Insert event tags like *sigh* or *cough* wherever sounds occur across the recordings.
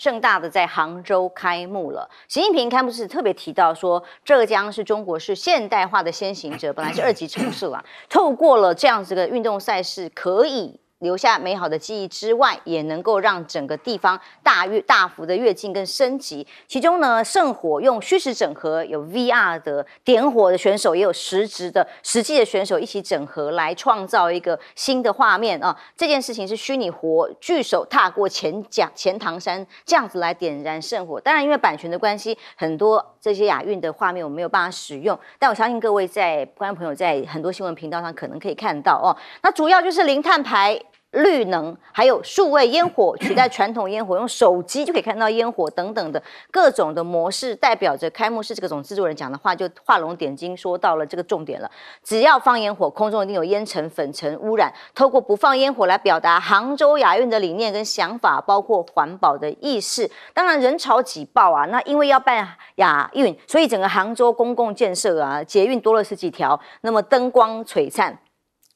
盛大的在杭州开幕了。习近平开幕式特别提到说，浙江是中国是现代化的先行者，本来是二级城市啦，透过了这样子的运动赛事，可以。留下美好的记忆之外，也能够让整个地方大跃大幅的跃进跟升级。其中呢，圣火用虚实整合，有 VR 的点火的选手，也有实职的实际的选手一起整合来创造一个新的画面啊。这件事情是虚拟火巨手踏过钱讲钱塘山这样子来点燃圣火。当然，因为版权的关系，很多这些亚运的画面我没有办法使用，但我相信各位在观众朋友在很多新闻频道上可能可以看到哦。那主要就是零碳牌。绿能，还有数位烟火取代传统烟火，用手机就可以看到烟火等等的各种的模式，代表着开幕式这个总制作人讲的话就画龙点睛，说到了这个重点了。只要放烟火，空中一定有烟尘、粉尘污染。透过不放烟火来表达杭州雅运的理念跟想法，包括环保的意识。当然人潮挤爆啊，那因为要办雅运，所以整个杭州公共建设啊，捷运多了十几条，那么灯光璀璨。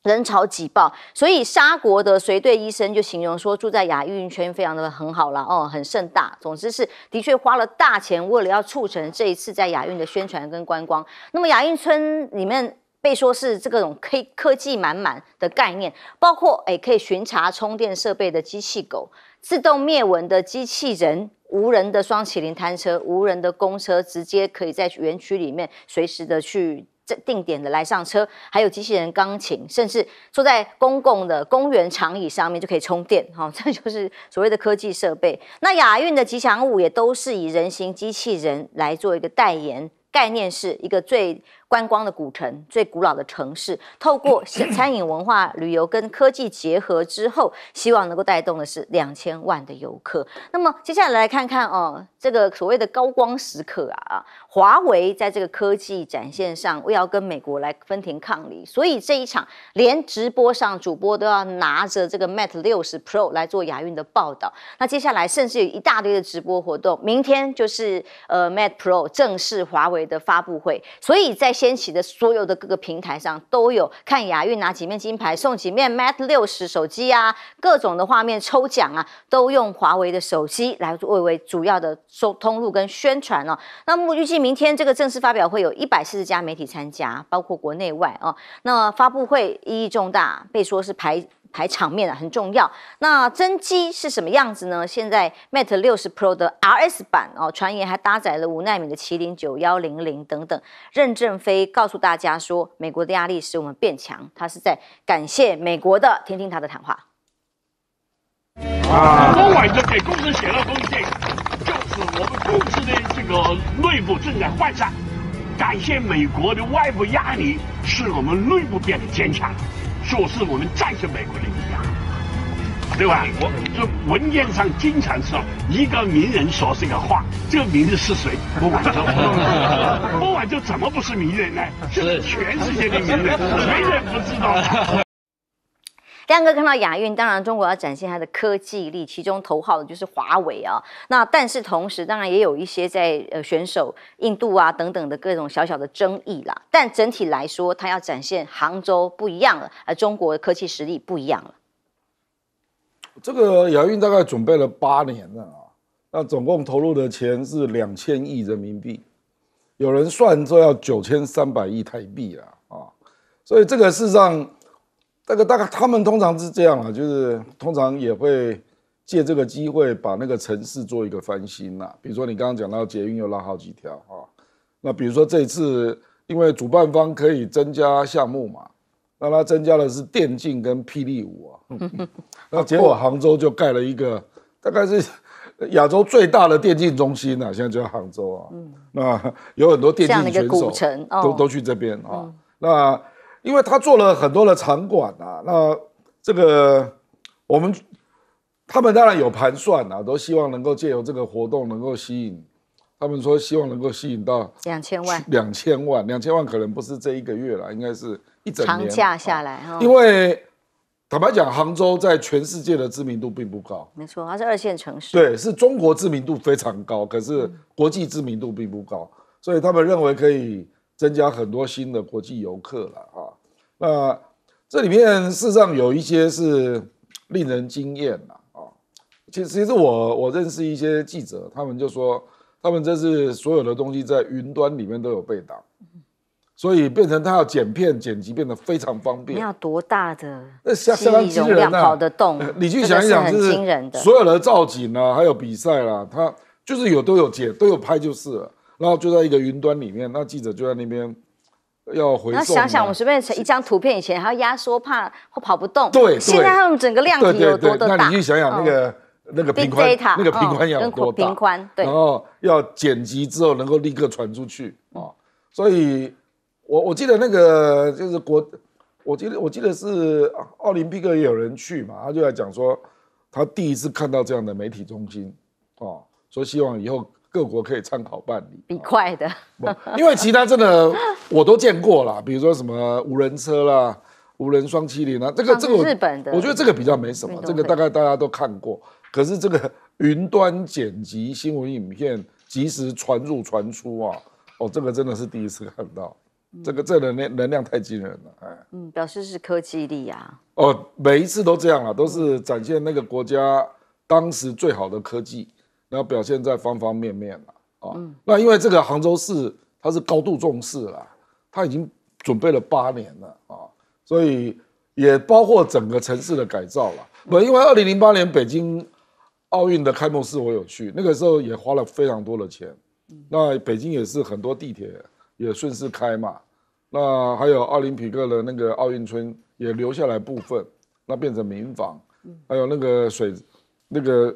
人潮挤爆，所以沙国的随队医生就形容说，住在雅运圈非常的很好了哦，很盛大。总之是的确花了大钱，为了要促成这一次在雅运的宣传跟观光。那么雅运村里面被说是这种科科技满满的概念，包括诶可以巡查充电设备的机器狗、自动灭蚊的机器人、无人的双麒麟摊车、无人的公车，直接可以在园区里面随时的去。这定点的来上车，还有机器人钢琴，甚至坐在公共的公园长椅上面就可以充电，哈，*laughs* 这就是所谓的科技设备。那亚运的吉祥物也都是以人形机器人来做一个代言，概念是一个最。观光的古城，最古老的城市，*clears throat* 透过餐饮文化旅游跟科技结合之后，希望能够带动的是两千万的游客。那么接下来来看看哦，这个所谓的高光时刻啊，华为在这个科技展现上，为要跟美国来分庭抗礼，所以这一场连直播上主播都要拿着这个 Mate 六十 Pro 来做亚运的报道。那接下来甚至有一大堆的直播活动，明天就是呃 Mate Pro 正式华为的发布会，所以在。掀起的所有的各个平台上都有看亚运拿几面金牌送几面 Mate 六十手机啊，各种的画面抽奖啊，都用华为的手机来作为主要的收通路跟宣传哦。那么预计明天这个正式发表会有一百四十家媒体参加，包括国内外哦。那发布会意义重大，被说是排。排场面啊很重要。那真机是什么样子呢？现在 Mate 六十 Pro 的 RS 版哦，传言还搭载了五纳米的麒麟九幺零零等等。任正非告诉大家说，美国的压力使我们变强，他是在感谢美国的。听听他的谈话。啊，昨晚就给公司写了封信，就是我们公司的这个内部正在换上，感谢美国的外部压力，使我们内部变得坚强。就是我们战胜美国的力量，对吧？我这文件上经常说，一个名人说这个话，这个名人是谁？不管秋，*laughs* 不管秋怎么不是名人呢？是全世界的名人，*laughs* 谁人不知道？亮哥看到亚运，当然中国要展现它的科技力，其中头号的就是华为啊。那但是同时，当然也有一些在呃选手印度啊等等的各种小小的争议啦。但整体来说，它要展现杭州不一样了，而中国科技实力不一样了。这个亚运大概准备了八年了啊，那总共投入的钱是两千亿人民币，有人算这要九千三百亿台币啊啊，所以这个事实上。大概大概他们通常是这样啊，就是通常也会借这个机会把那个城市做一个翻新啊。比如说你刚刚讲到捷运又拉好几条啊，那比如说这次因为主办方可以增加项目嘛，那他增加的是电竞跟霹雳舞啊。那结果杭州就盖了一个大概是亚洲最大的电竞中心啊，现在就在杭州啊。那有很多电竞选手都都去这边啊。那因为他做了很多的场馆啊，那这个我们他们当然有盘算啊，都希望能够借由这个活动能够吸引，他们说希望能够吸引到两千万，两千万，两千万可能不是这一个月了，应该是一整长假下来哈。因为坦白讲，杭州在全世界的知名度并不高，没错，它是二线城市，对，是中国知名度非常高，可是国际知名度并不高，所以他们认为可以。增加很多新的国际游客了啊，那这里面事实上有一些是令人惊艳的啊。其实，其实我我认识一些记者，他们就说，他们这是所有的东西在云端里面都有被挡。所以变成他要剪片剪辑变得非常方便。要多大的那心理容量跑得动？你去想一想，就是所有的造景啊，还有比赛啦，他就是有都有剪都有拍就是了。然后就在一个云端里面，那记者就在那边要回。然后想想，我随便一张图片以前还要压缩，怕或跑不动。对。现在他们整个量体有多大？那你去想想那个那个平宽，那个平宽要多大？平宽。对。然后要剪辑之后能够立刻传出去啊！所以，我我记得那个就是国，我记得我记得是奥林匹克也有人去嘛，他就在讲说他第一次看到这样的媒体中心啊，说希望以后。各国可以参考办理，比快的。*laughs* 因为其他真的我都见过了，比如说什么无人车啦、无人双七零啊，这个这个日本的，我觉得这个比较没什么，这个大概大家都看过。可是这个云端剪辑新闻影片，即时传入传出啊，哦，这个真的是第一次看到，这个这能量能量太惊人了，哎，嗯，表示是科技力啊。哦，每一次都这样了，都是展现那个国家当时最好的科技。那表现在方方面面了啊。那因为这个杭州市它是高度重视了，它已经准备了八年了啊，所以也包括整个城市的改造了。不，因为二零零八年北京奥运的开幕式我有去，那个时候也花了非常多的钱。那北京也是很多地铁也顺势开嘛。那还有奥林匹克的那个奥运村也留下来部分，那变成民房，还有那个水，那个。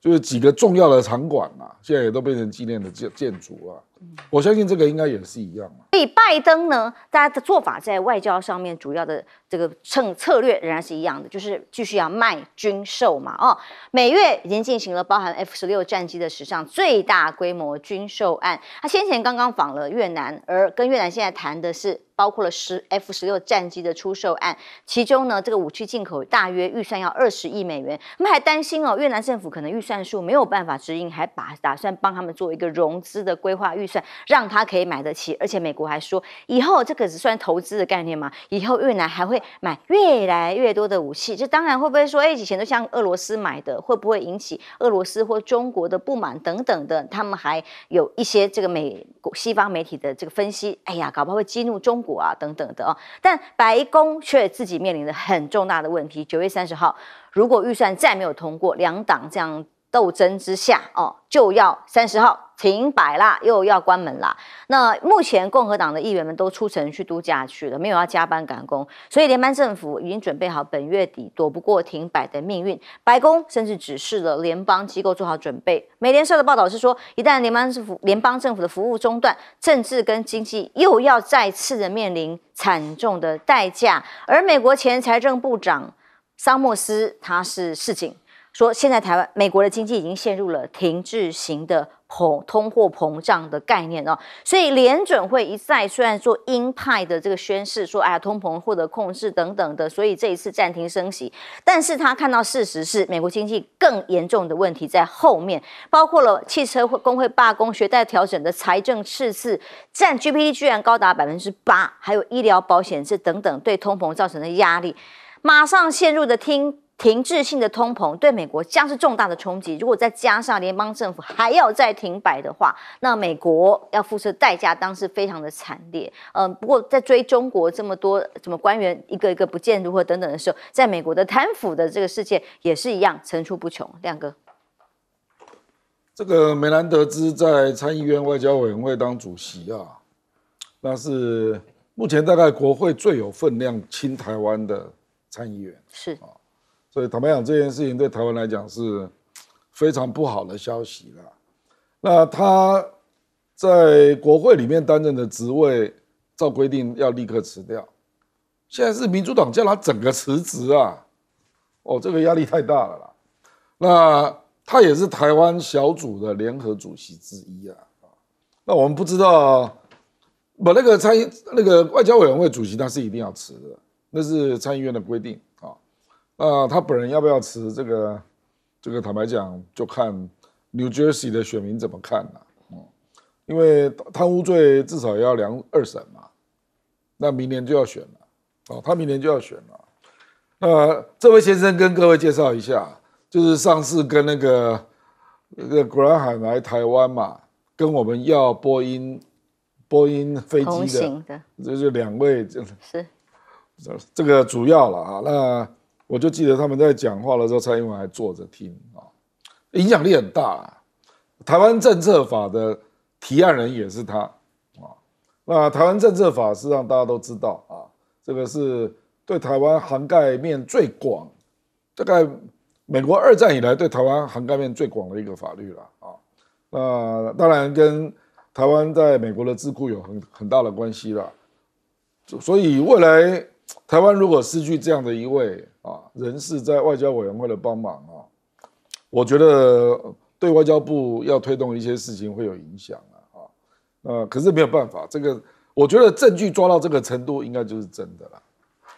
就是几个重要的场馆啊，现在也都变成纪念的建建筑了。我相信这个应该也是一样嘛。所以拜登呢，大家的做法在外交上面主要的这个策策略仍然是一样的，就是继续要卖军售嘛。哦，美越已经进行了包含 F 十六战机的史上最大规模军售案。他先前刚刚访了越南，而跟越南现在谈的是包括了十 F 十六战机的出售案，其中呢，这个武器进口大约预算要二十亿美元。他们还担心哦，越南政府可能预算数没有办法执行，还把打算帮他们做一个融资的规划预。算让他可以买得起，而且美国还说以后这个只算投资的概念嘛，以后越南还会买越来越多的武器，这当然会不会说，哎，以前都像俄罗斯买的，会不会引起俄罗斯或中国的不满等等的？他们还有一些这个美国西方媒体的这个分析，哎呀，搞不好会激怒中国啊等等的哦。但白宫却自己面临着很重大的问题。九月三十号，如果预算再没有通过，两党这样。斗争之下，哦，就要三十号停摆啦，又要关门啦。那目前共和党的议员们都出城去度假去了，没有要加班赶工，所以联邦政府已经准备好本月底躲不过停摆的命运。白宫甚至指示了联邦机构做好准备。美联社的报道是说，一旦联邦政府联邦政府的服务中断，政治跟经济又要再次的面临惨重的代价。而美国前财政部长桑莫斯，他是市警。说现在台湾美国的经济已经陷入了停滞型的膨通货膨胀的概念哦，所以联准会一再虽然做鹰派的这个宣示说，哎呀通膨获得控制等等的，所以这一次暂停升息，但是他看到事实是美国经济更严重的问题在后面，包括了汽车工会罢工、学贷调整的财政赤字占 GDP 居然高达百分之八，还有医疗保险制等等对通膨造成的压力，马上陷入的听。停滞性的通膨对美国将是重大的冲击。如果再加上联邦政府还要再停摆的话，那美国要付出的代价，当是非常的惨烈。嗯，不过在追中国这么多什么官员一个一个不见如何等等的时候，在美国的贪腐的这个事件也是一样层出不穷。亮哥，这个梅兰德兹在参议院外交委员会当主席啊，那是目前大概国会最有分量亲台湾的参议员是啊。所以坦白讲，这件事情对台湾来讲是非常不好的消息了。那他在国会里面担任的职位，照规定要立刻辞掉。现在是民主党叫他整个辞职啊！哦，这个压力太大了。啦。那他也是台湾小组的联合主席之一啊。那我们不知道，不，那个参议那个外交委员会主席，他是一定要辞的，那是参议院的规定。啊，他本人要不要辞这个？这个坦白讲，就看 New Jersey 的选民怎么看了。因为贪污罪至少要两二审嘛，那明年就要选了。哦，他明年就要选了。呃，这位先生跟各位介绍一下，就是上次跟那个那个 g r a 海来台湾嘛，跟我们要波音波音飞机的，这是两位，这是是这个主要了啊。那我就记得他们在讲话的时候，蔡英文还坐着听啊，影响力很大。啊。台湾政策法的提案人也是他啊。那台湾政策法是实上大家都知道啊，这个是对台湾涵盖面最广，大概美国二战以来对台湾涵盖面最广的一个法律了啊。那当然跟台湾在美国的智库有很很大的关系了，所以未来。台湾如果失去这样的一位啊人士在外交委员会的帮忙啊，我觉得对外交部要推动一些事情会有影响啊啊。呃，可是没有办法，这个我觉得证据抓到这个程度，应该就是真的了，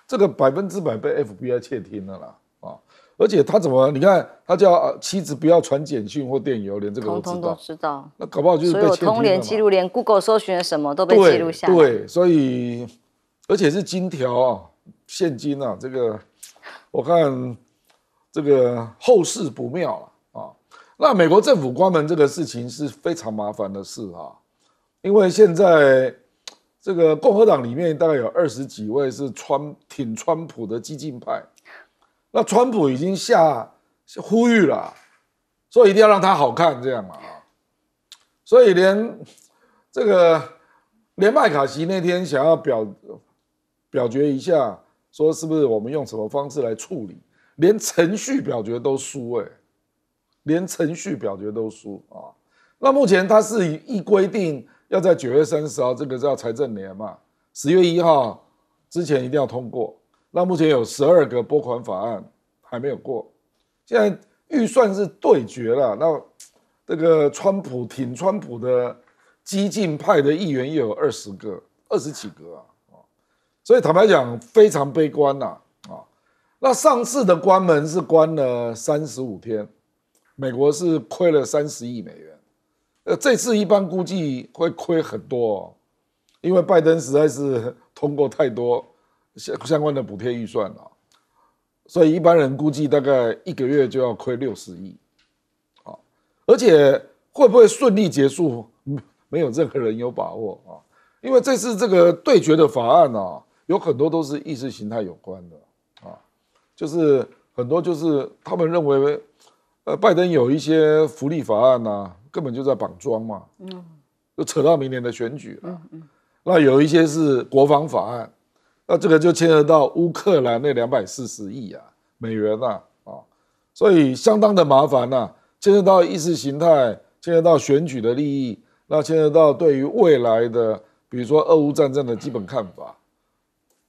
这个百分之百被 FBI 窃听了啦啊！而且他怎么？你看他叫妻子不要传简讯或电邮，连这个通通都知道。那搞不好就是被。所通联记录，连 Google 搜寻的什么都被记录下来。对，所以。而且是金条啊，现金啊，这个我看这个后事不妙了啊。那美国政府关门这个事情是非常麻烦的事啊，因为现在这个共和党里面大概有二十几位是川挺川普的激进派，那川普已经下呼吁了，所以一定要让他好看这样嘛啊。所以连这个连麦卡锡那天想要表。表决一下，说是不是我们用什么方式来处理？连程序表决都输哎，连程序表决都输啊！那目前它是一规定要在九月三十号，这个叫财政年嘛，十月一号之前一定要通过。那目前有十二个拨款法案还没有过，现在预算是对决了。那这个川普挺川普的激进派的议员又有二十个，二十几个啊。所以坦白讲，非常悲观呐啊！那上次的关门是关了三十五天，美国是亏了三十亿美元，呃，这次一般估计会亏很多，因为拜登实在是通过太多相相关的补贴预算了，所以一般人估计大概一个月就要亏六十亿啊！而且会不会顺利结束，没有任何人有把握啊！因为这次这个对决的法案呐。有很多都是意识形态有关的啊，就是很多就是他们认为，呃，拜登有一些福利法案呐，根本就在绑桩嘛，嗯，就扯到明年的选举了，嗯嗯，那有一些是国防法案，那这个就牵涉到乌克兰那两百四十亿啊美元呐，啊，所以相当的麻烦呐，牵涉到意识形态，牵涉到选举的利益，那牵涉到对于未来的，比如说俄乌战争的基本看法。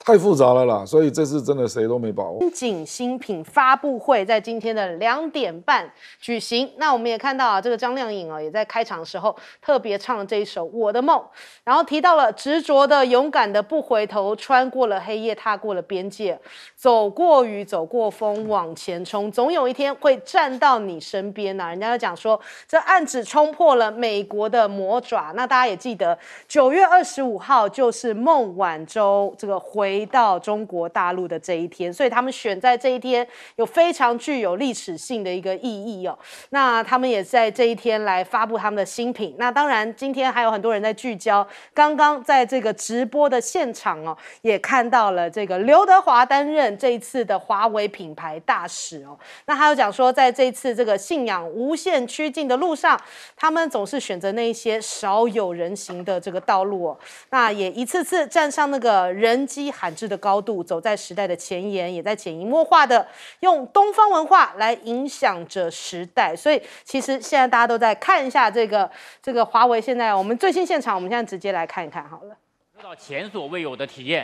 太复杂了啦，所以这次真的谁都没把握。新景新品发布会在今天的两点半举行。那我们也看到啊，这个张靓颖啊，也在开场的时候特别唱了这一首《我的梦》，然后提到了执着的、勇敢的、不回头，穿过了黑夜，踏过了边界，走过雨，走过风，往前冲，总有一天会站到你身边呐。人家讲说这案子冲破了美国的魔爪。那大家也记得，九月二十五号就是孟晚舟这个回。回到中国大陆的这一天，所以他们选在这一天有非常具有历史性的一个意义哦。那他们也在这一天来发布他们的新品。那当然，今天还有很多人在聚焦。刚刚在这个直播的现场哦，也看到了这个刘德华担任这一次的华为品牌大使哦。那还有讲说，在这次这个信仰无限趋近的路上，他们总是选择那一些少有人行的这个道路哦。那也一次次站上那个人机。罕至的高度，走在时代的前沿，也在潜移默化的用东方文化来影响着时代。所以，其实现在大家都在看一下这个这个华为。现在我们最新现场，我们现在直接来看一看好了。得到前所未有的体验，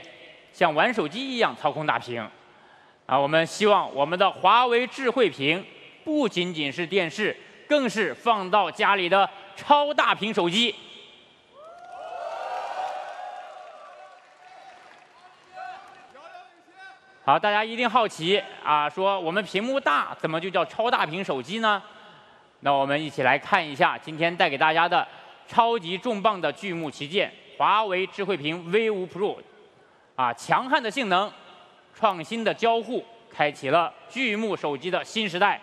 像玩手机一样操控大屏啊！我们希望我们的华为智慧屏不仅仅是电视，更是放到家里的超大屏手机。好，大家一定好奇啊，说我们屏幕大，怎么就叫超大屏手机呢？那我们一起来看一下今天带给大家的超级重磅的巨幕旗舰——华为智慧屏 V5 Pro，啊，强悍的性能，创新的交互，开启了巨幕手机的新时代。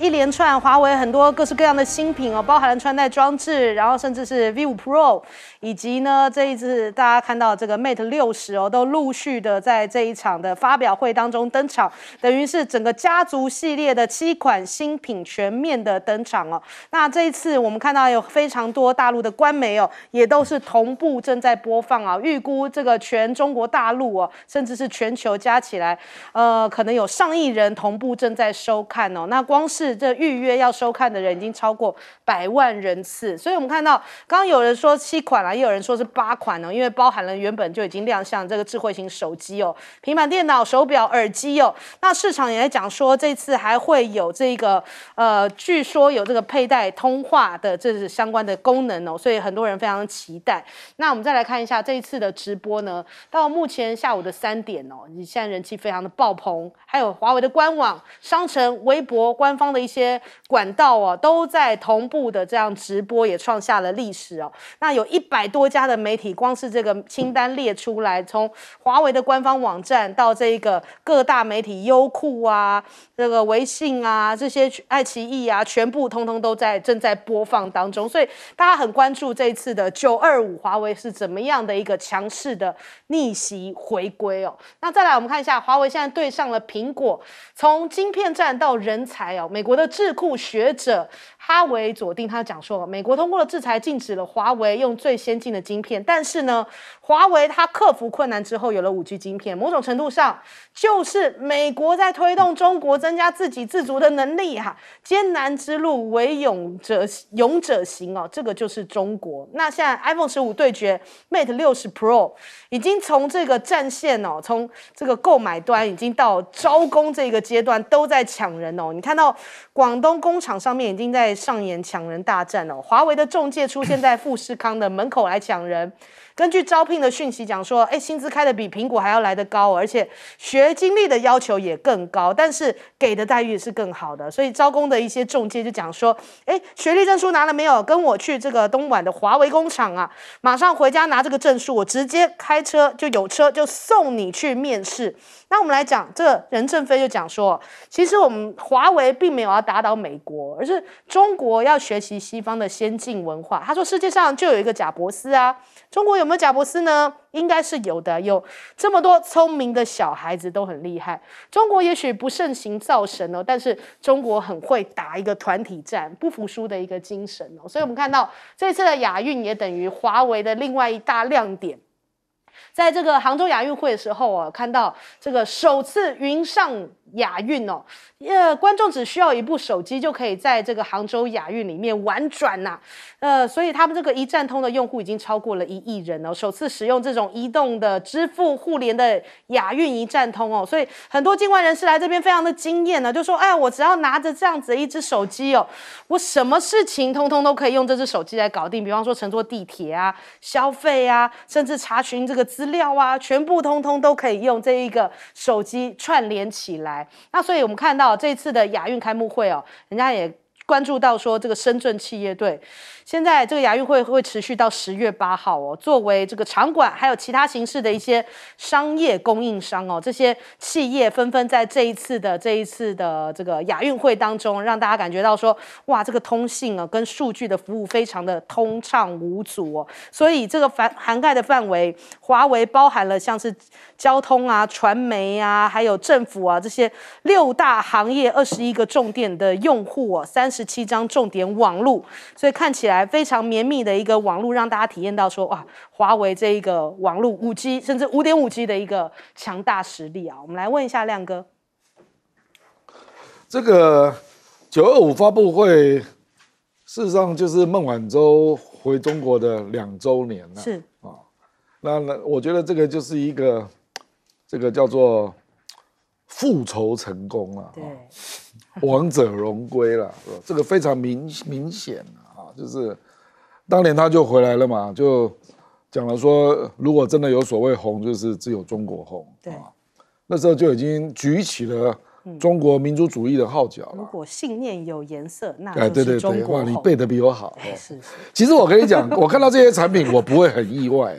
一连串华为很多各式各样的新品哦，包含了穿戴装置，然后甚至是 V 五 Pro，以及呢这一次大家看到这个 Mate 六十哦，都陆续的在这一场的发表会当中登场，等于是整个家族系列的七款新品全面的登场哦。那这一次我们看到有非常多大陆的官媒哦，也都是同步正在播放啊，预估这个全中国大陆哦，甚至是全球加起来，呃，可能有上亿人同步正在收看哦。那光是这预约要收看的人已经超过百万人次，所以我们看到，刚刚有人说七款了，也有人说是八款哦，因为包含了原本就已经亮相这个智慧型手机哦、平板电脑、手表、耳机哦。那市场也在讲说，这次还会有这个呃，据说有这个佩戴通话的这是相关的功能哦，所以很多人非常期待。那我们再来看一下这一次的直播呢，到目前下午的三点哦，你现在人气非常的爆棚，还有华为的官网、商城、微博官方。的一些管道啊，都在同步的这样直播，也创下了历史哦。那有一百多家的媒体，光是这个清单列出来，从华为的官方网站到这个各大媒体，优酷啊、这个微信啊、这些爱奇艺啊，全部通通都在正在播放当中。所以大家很关注这一次的九二五华为是怎么样的一个强势的逆袭回归哦。那再来，我们看一下华为现在对上了苹果，从晶片站到人才哦，美国的智库学者。哈维佐定他讲说，美国通过了制裁，禁止了华为用最先进的晶片，但是呢，华为它克服困难之后，有了五 G 晶片。某种程度上，就是美国在推动中国增加自给自足的能力哈。艰难之路，唯勇者勇者行哦，这个就是中国。那现在 iPhone 十五对决 Mate 六十 Pro，已经从这个战线哦，从这个购买端已经到招工这个阶段，都在抢人哦。你看到广东工厂上面已经在。上演抢人大战哦！华为的中介出现在富士康的门口来抢人。根据招聘的讯息讲说，哎，薪资开的比苹果还要来得高，而且学经历的要求也更高，但是给的待遇是更好的。所以招工的一些中介就讲说，哎，学历证书拿了没有？跟我去这个东莞的华为工厂啊！马上回家拿这个证书，我直接开车就有车就送你去面试。那我们来讲，这个任正非就讲说，其实我们华为并没有要打倒美国，而是中国要学习西方的先进文化。他说，世界上就有一个贾博斯啊，中国有没有贾博斯呢？应该是有的，有这么多聪明的小孩子都很厉害。中国也许不盛行造神哦，但是中国很会打一个团体战，不服输的一个精神哦。所以，我们看到这次的亚运也等于华为的另外一大亮点。在这个杭州亚运会的时候啊，看到这个首次云上亚运哦，呃，观众只需要一部手机就可以在这个杭州亚运里面玩转呐，呃，所以他们这个一站通的用户已经超过了一亿人哦，首次使用这种移动的支付互联的亚运一站通哦，所以很多境外人士来这边非常的惊艳呢，就说哎，我只要拿着这样子的一只手机哦，我什么事情通通都可以用这只手机来搞定，比方说乘坐地铁啊、消费啊，甚至查询这个。资料啊，全部通通都可以用这一个手机串联起来。那所以我们看到这次的亚运开幕会哦，人家也。关注到说这个深圳企业队，现在这个亚运会会持续到十月八号哦。作为这个场馆还有其他形式的一些商业供应商哦，这些企业纷纷在这一次的这一次的这个亚运会当中，让大家感觉到说哇，这个通信啊跟数据的服务非常的通畅无阻哦。所以这个范涵盖的范围，华为包含了像是交通啊、传媒啊，还有政府啊这些六大行业二十一个重点的用户哦三。十七张重点网路，所以看起来非常绵密的一个网路，让大家体验到说哇，华为这一个网路五 G 甚至五点五 G 的一个强大实力啊！我们来问一下亮哥，这个九二五发布会，事实上就是孟晚舟回中国的两周年了，是啊，那那我觉得这个就是一个这个叫做复仇成功了，对。*laughs* 王者荣归了，这个非常明明显啊，就是当年他就回来了嘛，就讲了说，如果真的有所谓红，就是只有中国红。对，那时候就已经举起了中国民族主义的号角了。如果信念有颜色，那哎对对对，你背的比我好。是，其实我跟你讲，我看到这些产品，我不会很意外。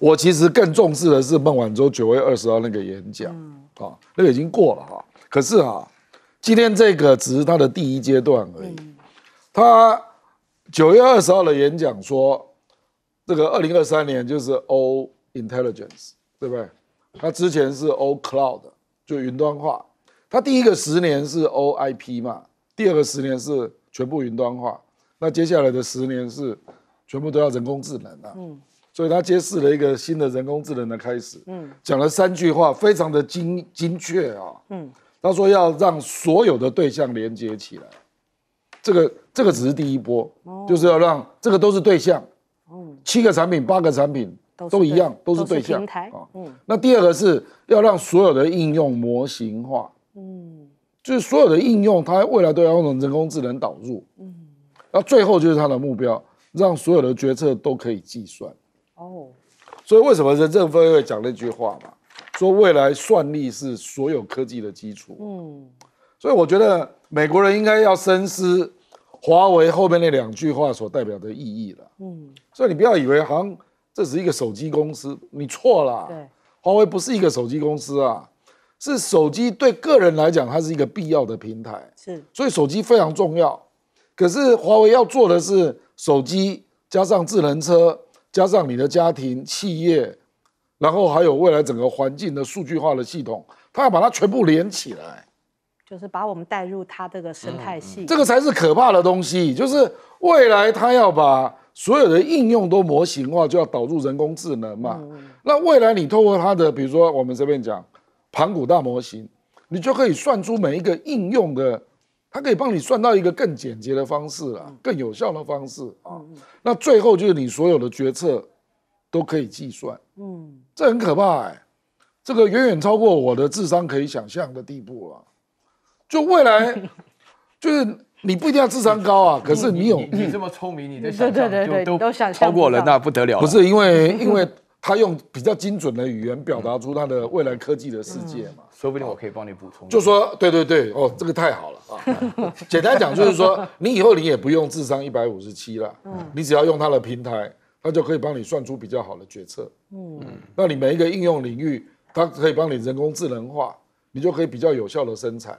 我其实更重视的是孟晚舟九月二十号那个演讲啊，那个已经过了哈，可是啊。今天这个只是他的第一阶段而已。他九月二十号的演讲说，这个二零二三年就是 O Intelligence，对不对？他之前是 O Cloud，就云端化。他第一个十年是 O IP 嘛，第二个十年是全部云端化。那接下来的十年是全部都要人工智能了。嗯，所以他揭示了一个新的人工智能的开始。嗯，讲了三句话，非常的精精确啊。嗯。他说要让所有的对象连接起来，这个这个只是第一波，就是要让这个都是对象，哦，七个产品八个产品都一样，都是对象啊。嗯，那第二个是要让所有的应用模型化，嗯，就是所有的应用，它未来都要用人工智能导入，嗯，那最后就是它的目标，让所有的决策都可以计算。哦，所以为什么任正非会讲那句话嘛？说未来算力是所有科技的基础，嗯，所以我觉得美国人应该要深思华为后面那两句话所代表的意义了，嗯，所以你不要以为好像这是一个手机公司，你错了，对，华为不是一个手机公司啊，是手机对个人来讲它是一个必要的平台，是，所以手机非常重要，可是华为要做的是手机加上智能车，加上你的家庭、企业。然后还有未来整个环境的数据化的系统，他要把它全部连起来，就是把我们带入他这个生态系统。这个才是可怕的东西，就是未来他要把所有的应用都模型化，就要导入人工智能嘛。那未来你透过他的，比如说我们这边讲，盘古大模型，你就可以算出每一个应用的，它可以帮你算到一个更简洁的方式了，更有效的方式啊。那最后就是你所有的决策都可以计算，嗯。这很可怕哎，这个远远超过我的智商可以想象的地步了。就未来，*laughs* 就是你不一定要智商高啊，可是你有你这么聪明，你的想象都都都都超过了，那不得了。不是因为，因为他用比较精准的语言表达出他的未来科技的世界嘛，说不定我可以帮你补充。就说，对对对，哦，这个太好了啊。*laughs* 简单讲就是说，你以后你也不用智商一百五十七了，嗯，你只要用他的平台。那就可以帮你算出比较好的决策，嗯，那你每一个应用领域，它可以帮你人工智能化，你就可以比较有效的生产，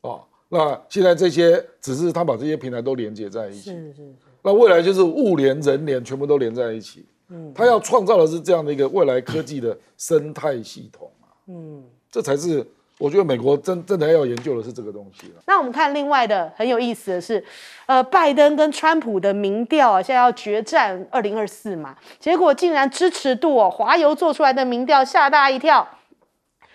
哦，那现在这些只是它把这些平台都连接在一起，是是，那未来就是物联、人联全部都连在一起，嗯，它要创造的是这样的一个未来科技的生态系统啊，嗯，这才是。我觉得美国真真的要研究的是这个东西了。那我们看另外的很有意思的是，呃，拜登跟川普的民调啊，现在要决战二零二四嘛，结果竟然支持度哦，华油做出来的民调吓大一跳，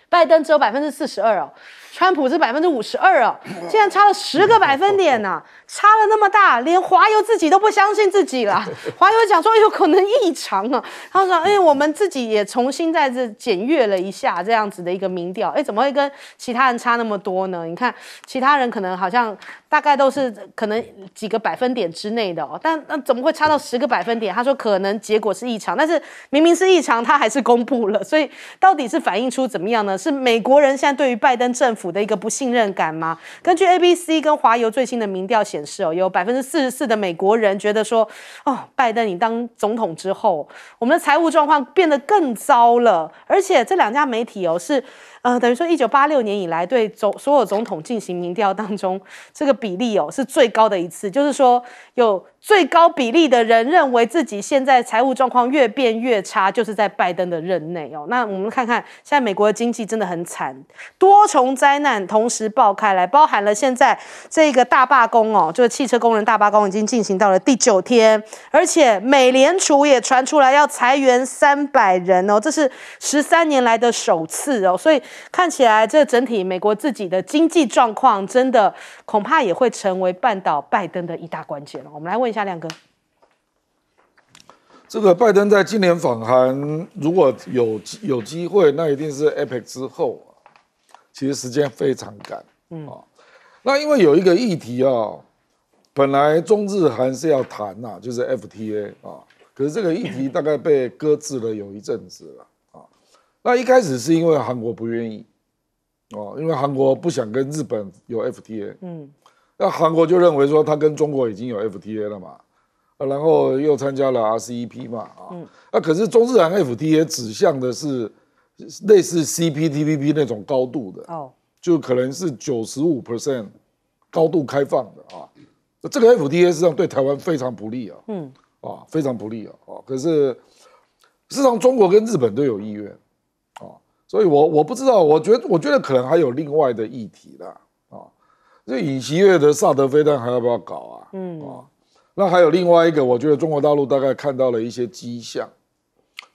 拜登只有百分之四十二哦。川普是百分之五十二啊，竟然差了十个百分点呢，*laughs* 差了那么大，连华油自己都不相信自己了。*laughs* 华油讲说，有可能异常啊。他说，哎，我们自己也重新在这检阅了一下这样子的一个民调，哎，怎么会跟其他人差那么多呢？你看，其他人可能好像大概都是可能几个百分点之内的哦，但那怎么会差到十个百分点？他说，可能结果是异常，但是明明是异常，他还是公布了。所以到底是反映出怎么样呢？是美国人现在对于拜登政府。的一个不信任感吗？根据 ABC 跟华邮最新的民调显示哦，有百分之四十四的美国人觉得说，哦，拜登你当总统之后，我们的财务状况变得更糟了，而且这两家媒体哦是。呃，等于说一九八六年以来对总所有总统进行民调当中，这个比例哦是最高的一次，就是说有最高比例的人认为自己现在财务状况越变越差，就是在拜登的任内哦。那我们看看现在美国的经济真的很惨，多重灾难同时爆开来，包含了现在这个大罢工哦，就是汽车工人大罢工已经进行到了第九天，而且美联储也传出来要裁员三百人哦，这是十三年来的首次哦，所以。看起来，这整体美国自己的经济状况，真的恐怕也会成为半岛拜登的一大关键了。我们来问一下亮哥，这个拜登在今年访韩，如果有有机会，那一定是 APEC 之后其实时间非常赶，嗯啊。那因为有一个议题啊，本来中日韩是要谈呐，就是 FTA 啊，可是这个议题大概被搁置了有一阵子了。那一开始是因为韩国不愿意，哦，因为韩国不想跟日本有 FTA，嗯，那韩国就认为说他跟中国已经有 FTA 了嘛，啊，然后又参加了 RCEP 嘛，啊，那可是中日韩 FTA 指向的是类似 CPTPP 那种高度的，哦，就可能是九十五 percent 高度开放的啊，那这个 FTA 实际上对台湾非常不利啊，嗯，啊，非常不利啊，啊，可是事实上中国跟日本都有意愿。所以，我我不知道，我觉我觉得可能还有另外的议题啦，啊，尹锡月的萨德飞弹还要不要搞啊？嗯，啊，那还有另外一个，我觉得中国大陆大概看到了一些迹象，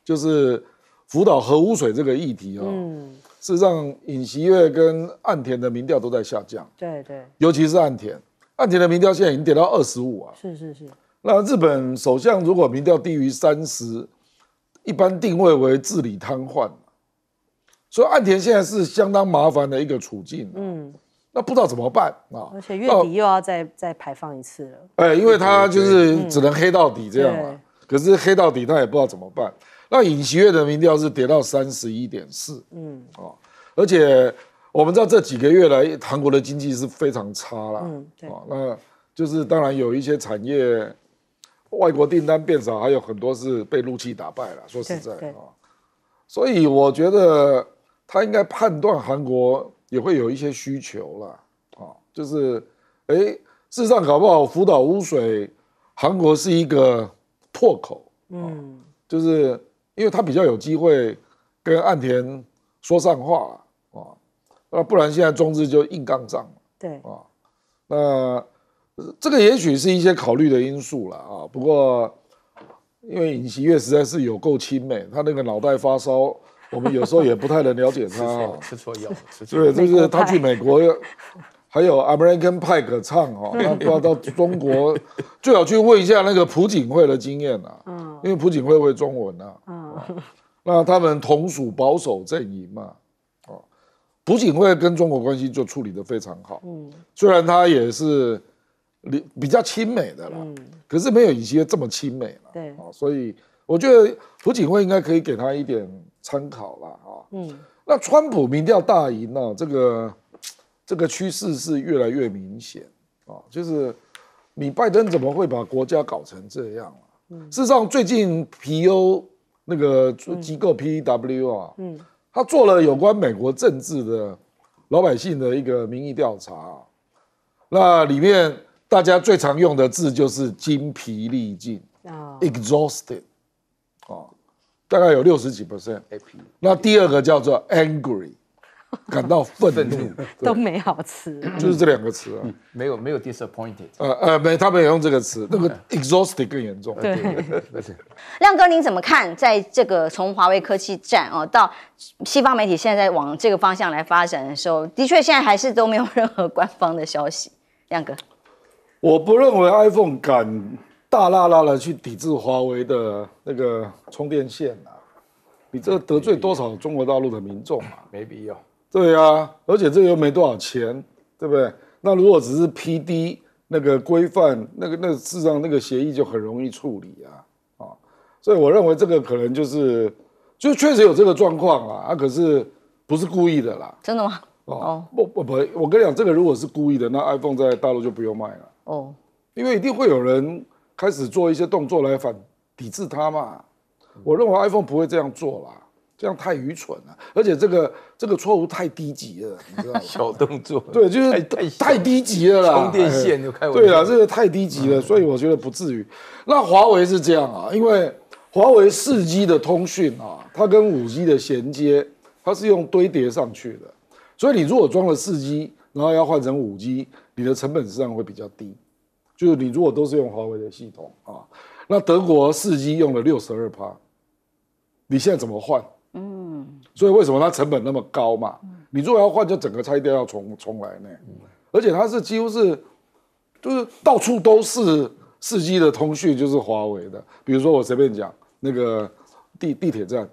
就是福岛核污水这个议题啊，嗯，事实上，尹锡月跟岸田的民调都在下降，对对，尤其是岸田，岸田的民调现在已经跌到二十五啊，是是是，那日本首相如果民调低于三十，一般定位为治理瘫痪。所以岸田现在是相当麻烦的一个处境，嗯，那不知道怎么办啊，而且月底又要再再排放一次了，哎，因为他就是只能黑到底这样嘛，可是黑到底他也不知道怎么办。那尹锡月的民调是跌到三十一点四，嗯，哦，而且我们知道这几个月来韩国的经济是非常差了，嗯，对，啊，那就是当然有一些产业外国订单变少，还有很多是被陆气打败了，说实在啊，所以我觉得。他应该判断韩国也会有一些需求了啊，就是，哎，事实上搞不好福岛污水，韩国是一个破口，嗯，就是因为他比较有机会跟岸田说上话啊，那不然现在中日就硬杠上了，对啊，那这个也许是一些考虑的因素了啊，不过因为尹锡悦实在是有够亲美，他那个脑袋发烧。我们有时候也不太能了解他，吃错药。*laughs* 对，就是他去美国，还有 American Pie 唱哦。那 *laughs* 到中国最好去问一下那个普警惠的经验啊，因为普警惠会中文啊。嗯。*laughs* 那他们同属保守阵营嘛，哦，普警跟中国关系就处理的非常好。嗯。虽然他也是比比较亲美的啦，可是没有一些这么亲美了。对。哦，所以我觉得普警惠应该可以给他一点。参考了啊，嗯，那川普民调大赢啊，这个这个趋势是越来越明显啊，就是你拜登怎么会把国家搞成这样啊嗯，事实上最近皮尤那个机构 Pew 啊，嗯，他做了有关美国政治的老百姓的一个民意调查，那里面大家最常用的字就是精疲力尽啊，exhausted。大概有六十几 percent，那第二个叫做 angry，*laughs* 感到愤怒，都没好词，就是这两个词啊，没有没有 disappointed，呃呃，没，他们也用这个词，那个 exhausted 更严重，对对，亮哥，您怎么看？在这个从华为科技站哦到西方媒体现在在往这个方向来发展的时候，的确现在还是都没有任何官方的消息。亮哥，我不认为 iPhone 敢。大拉拉的去抵制华为的那个充电线啊！你这得罪多少中国大陆的民众啊？没必要。对啊，而且这个又没多少钱，对不对？那如果只是 PD 那个规范，那个那事实上那个协议就很容易处理啊！啊，所以我认为这个可能就是，就确实有这个状况啊。啊可是不是故意的啦。真的吗？哦，不不不，我跟你讲，这个如果是故意的，那 iPhone 在大陆就不用卖了。哦，因为一定会有人。开始做一些动作来反抵制它嘛？我认为 iPhone 不会这样做啦，这样太愚蠢了，而且这个这个错误太低级了，你知道吗？小动作，对，就是太太低级了啦。充电线就开玩对啊，这个太低级了，所以我觉得不至于。那华为是这样啊，因为华为四 G 的通讯啊，它跟五 G 的衔接，它是用堆叠上去的，所以你如果装了四 G，然后要换成五 G，你的成本实际上会比较低。就是你如果都是用华为的系统啊，那德国四 G 用了六十二帕，你现在怎么换？嗯，所以为什么它成本那么高嘛？你如果要换，就整个拆掉要重重来呢？而且它是几乎是，就是到处都是四 G 的通讯就是华为的。比如说我随便讲那个地地铁站，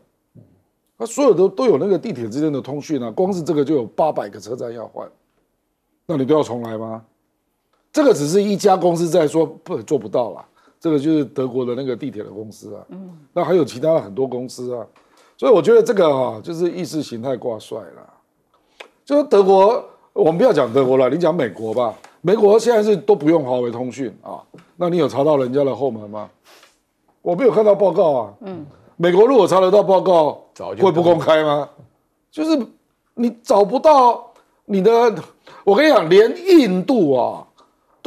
它所有都都有那个地铁之间的通讯啊，光是这个就有八百个车站要换，那你都要重来吗？这个只是一家公司在说不做不到啦，这个就是德国的那个地铁的公司啊，嗯，那还有其他很多公司啊，所以我觉得这个啊，就是意识形态挂帅了，就是德国，我们不要讲德国了，你讲美国吧，美国现在是都不用华为通讯啊，那你有查到人家的后门吗？我没有看到报告啊，嗯，美国如果查得到报告，会不公开吗？就是你找不到你的，我跟你讲，连印度啊。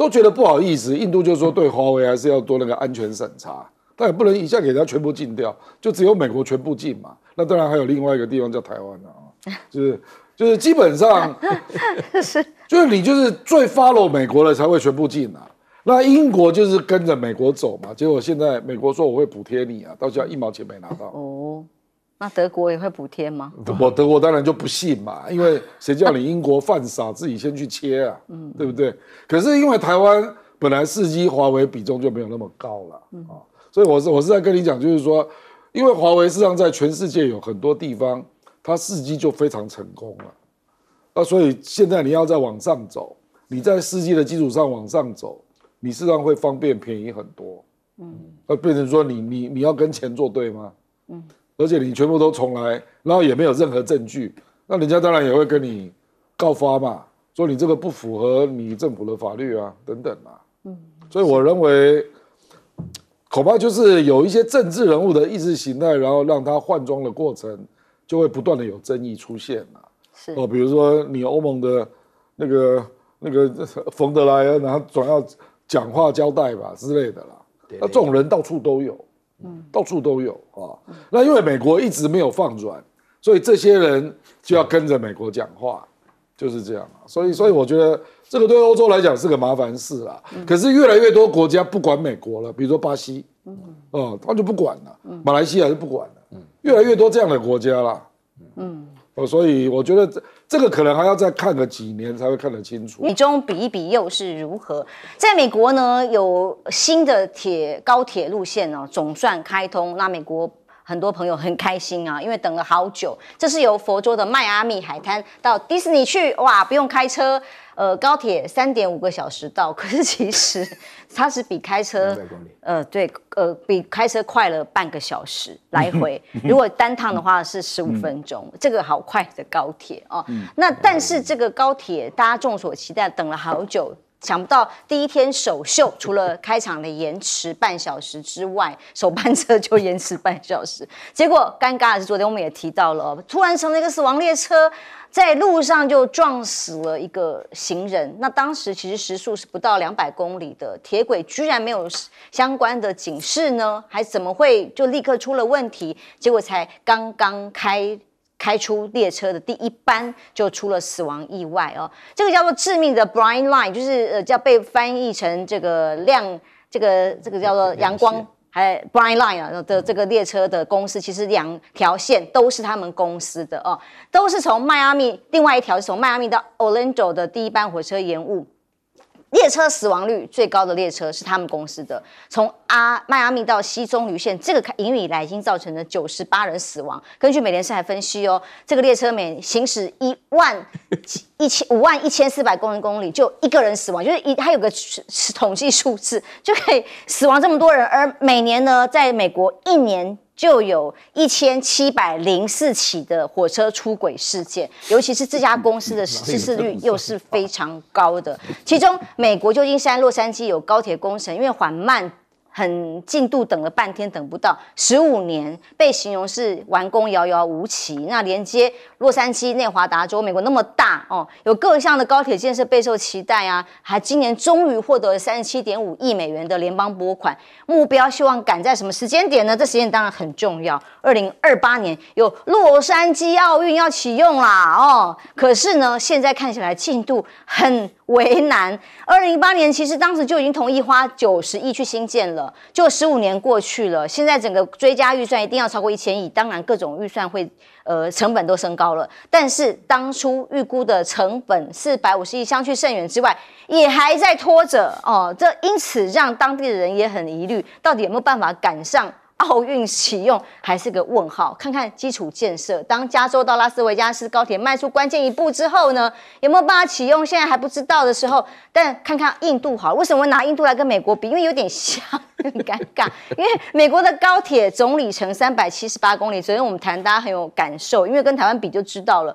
都觉得不好意思，印度就说对华为还是要做那个安全审查，但也不能一下给家全部禁掉，就只有美国全部禁嘛。那当然还有另外一个地方叫台湾啊，就是就是基本上 *laughs* 是，就是你就是最 follow 美国了才会全部禁啊。那英国就是跟着美国走嘛，结果现在美国说我会补贴你啊，到在一毛钱没拿到哦。那德国也会补贴吗？我德国当然就不信嘛，因为谁叫你英国犯傻，自己先去切啊，嗯，对不对？可是因为台湾本来四 G 华为比重就没有那么高了啊，所以我是我是在跟你讲，就是说，因为华为事实上在全世界有很多地方，它四 G 就非常成功了，那所以现在你要再往上走，你在四 G 的基础上往上走，你事实上会方便便宜很多，嗯，那变成说你你你要跟钱作对吗？嗯。而且你全部都重来，然后也没有任何证据，那人家当然也会跟你告发嘛，说你这个不符合你政府的法律啊，等等啊。嗯，所以我认为，恐怕就是有一些政治人物的意识形态，然后让他换装的过程，就会不断的有争议出现嘛。是哦，比如说你欧盟的那个那个冯德莱，恩，然后总要讲话交代吧之类的啦。对，那这种人到处都有。嗯，到处都有啊。那因为美国一直没有放软，所以这些人就要跟着美国讲话，就是这样所以，所以我觉得这个对欧洲来讲是个麻烦事啦。可是越来越多国家不管美国了，比如说巴西，嗯，哦，他就不管了。马来西亚就不管了。嗯，越来越多这样的国家了。嗯，哦，所以我觉得这。这个可能还要再看个几年才会看得清楚。美中比一比又是如何？在美国呢，有新的铁高铁路线哦，总算开通。那美国很多朋友很开心啊，因为等了好久。这是由佛州的迈阿密海滩到迪士尼去，哇，不用开车。呃，高铁三点五个小时到，*laughs* 可是其实它是比开车呃，对，呃，比开车快了半个小时来回。如果单趟的话是十五分钟，这个好快的高铁哦。那但是这个高铁大家众所期待，等了好久。想不到第一天首秀，*laughs* 除了开场的延迟半小时之外，首班车就延迟半小时，*laughs* 结果尴尬的是，昨天我们也提到了，突然成了一个死亡列车，在路上就撞死了一个行人。那当时其实时速是不到两百公里的，铁轨居然没有相关的警示呢，还怎么会就立刻出了问题？结果才刚刚开。开出列车的第一班就出了死亡意外哦，这个叫做致命的 Bright Line，就是呃叫被翻译成这个亮这个这个叫做阳光还 Bright Line 啊的这个列车的公司，其实两条线都是他们公司的哦，都是从迈阿密，另外一条是从迈阿密到 Orlando 的第一班火车延误。列车死亡率最高的列车是他们公司的，从阿迈阿密到西棕榈线，这个开营运以来已经造成了九十八人死亡。根据美联社分析，哦，这个列车每行驶一万一千五万一千四百公分公里，就一个人死亡，就是一，它有个统统计数字，就可以死亡这么多人。而每年呢，在美国一年。就有一千七百零四起的火车出轨事件，尤其是这家公司的 *laughs* 失事率又是非常高的。其中，美国旧金山、洛杉矶有高铁工程，因为缓慢。很进度，等了半天等不到，十五年被形容是完工遥遥无期。那连接洛杉矶、内华达州，美国那么大哦，有各项的高铁建设备受期待啊！还今年终于获得了三十七点五亿美元的联邦拨款，目标希望赶在什么时间点呢？这时间当然很重要，二零二八年有洛杉矶奥运要启用啦哦。可是呢，现在看起来进度很。为难，二零一八年其实当时就已经同意花九十亿去新建了，就十五年过去了，现在整个追加预算一定要超过一千亿，当然各种预算会呃成本都升高了，但是当初预估的成本四百五十亿相去甚远之外，也还在拖着哦，这因此让当地的人也很疑虑，到底有没有办法赶上？奥运启用还是个问号，看看基础建设。当加州到拉斯维加斯高铁迈出关键一步之后呢，有没有办法启用？现在还不知道的时候，但看看印度好，为什么拿印度来跟美国比？因为有点像，很尴尬。因为美国的高铁总里程三百七十八公里，昨天我们谈，大家很有感受，因为跟台湾比就知道了。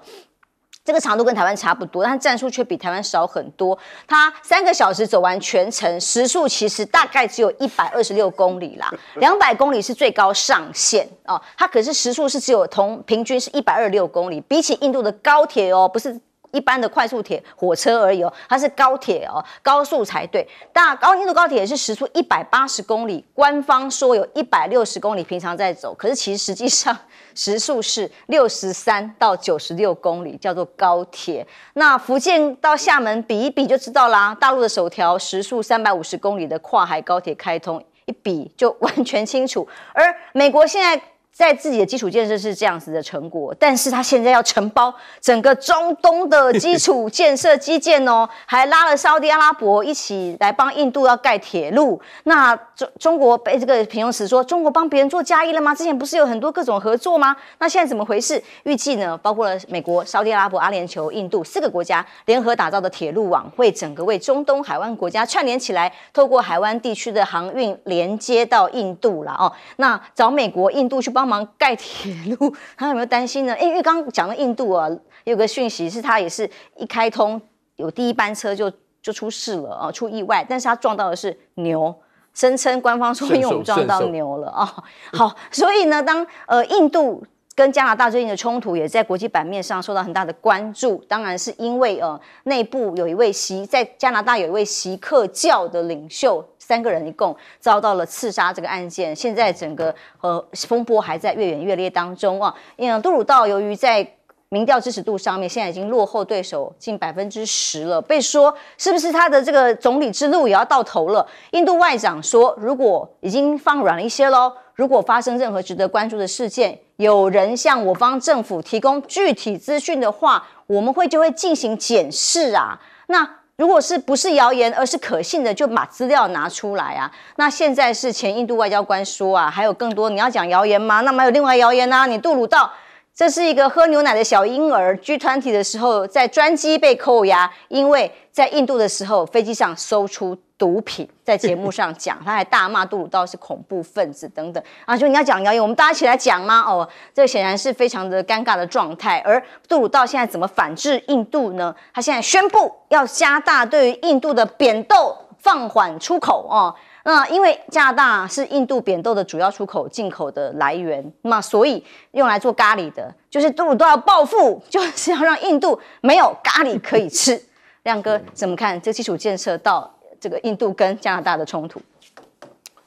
这个长度跟台湾差不多，但它站数却比台湾少很多。它三个小时走完全程，时速其实大概只有一百二十六公里啦，*laughs* 两百公里是最高上限哦。它可是时速是只有同平均是一百二十六公里，比起印度的高铁哦，不是。一般的快速铁火车而已哦，它是高铁哦，高速才对。那高印度高铁是时速一百八十公里，官方说有一百六十公里平常在走，可是其实实际上 *laughs* 时速是六十三到九十六公里，叫做高铁。那福建到厦门比一比就知道啦。大陆的首条时速三百五十公里的跨海高铁开通，一比就完全清楚。而美国现在。在自己的基础建设是这样子的成果，但是他现在要承包整个中东的基 *laughs* 础建设基建哦，还拉了沙迪阿拉伯一起来帮印度要盖铁路。那中中国被这个形容词说中国帮别人做嫁衣了吗？之前不是有很多各种合作吗？那现在怎么回事？预计呢，包括了美国、沙迪阿拉伯、阿联酋、印度四个国家联合打造的铁路网，会整个为中东海湾国家串联起来，透过海湾地区的航运连接到印度了哦。那找美国、印度去帮。忙盖铁路，*laughs* 他有没有担心呢？因为刚刚讲到印度啊，有个讯息是他也是一开通有第一班车就就出事了啊，出意外，但是他撞到的是牛，声称官方说因为我们撞到牛了啊，好，所以呢，当呃印度。跟加拿大最近的冲突也在国际版面上受到很大的关注，当然是因为呃，内部有一位席在加拿大有一位席克教的领袖，三个人一共遭到了刺杀这个案件，现在整个呃风波还在越演越烈当中啊。嗯，杜鲁道由于在民调支持度上面现在已经落后对手近百分之十了，被说是不是他的这个总理之路也要到头了。印度外长说，如果已经放软了一些喽，如果发生任何值得关注的事件。有人向我方政府提供具体资讯的话，我们会就会进行检视啊。那如果是不是谣言，而是可信的，就把资料拿出来啊。那现在是前印度外交官说啊，还有更多你要讲谣言吗？那还有另外谣言呢？你杜鲁道这是一个喝牛奶的小婴儿。聚团体的时候，在专机被扣押，因为在印度的时候，飞机上搜出。毒品在节目上讲，他还大骂杜鲁道是恐怖分子等等啊！就你要讲谣言，我们大家一起来讲吗？哦，这显然是非常的尴尬的状态。而杜鲁道现在怎么反制印度呢？他现在宣布要加大对印度的扁豆放缓出口哦。那因为加拿大是印度扁豆的主要出口进口的来源那所以用来做咖喱的，就是杜鲁道要报复，就是要让印度没有咖喱可以吃。亮哥怎么看这基础建设到？这个印度跟加拿大的冲突，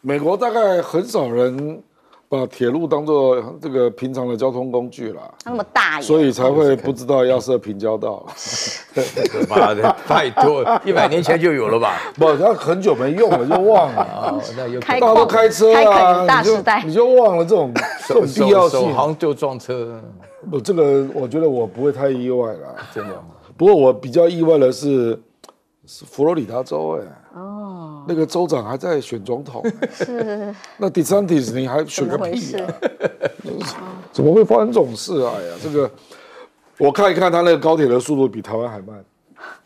美国大概很少人把铁路当做这个平常的交通工具了。它那么大，所以才会不知道要设平交道。妈 *laughs* 的，拜托，一百年前就有了吧？不，它很久没用，了，就忘了啊。*laughs* 那有开矿、开车啊，你你就忘了这种必要性，好像就撞车。我这个，我觉得我不会太意外了，真的。不过我比较意外的是。佛罗里达州哎，哦，那个州长还在选总统，*laughs* 是。那 d i a a l a r t 你还选个屁？怎么回事？*laughs* 怎么会发生这种事？哎呀，这个我看一看他那个高铁的速度比台湾还慢，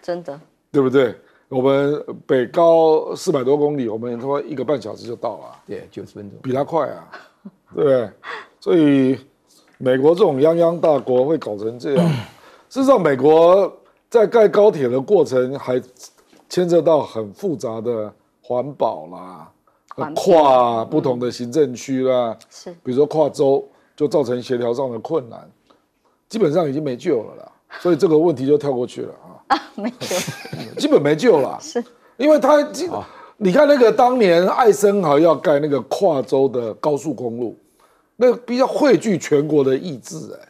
真的，对不对？我们北高四百多公里，我们他妈一个半小时就到了，对，九十分钟比他快啊，对对？所以美国这种泱泱大国会搞成这样。*coughs* 事实上，美国在盖高铁的过程还。牵涉到很复杂的环保啦，跨不同的行政区啦，是，比如说跨州，就造成协调上的困难，基本上已经没救了啦，所以这个问题就跳过去了啊，啊，没救，*laughs* 基本没救了，是，因为他，你看那个当年艾森豪要盖那个跨州的高速公路，那比较汇聚全国的意志，哎，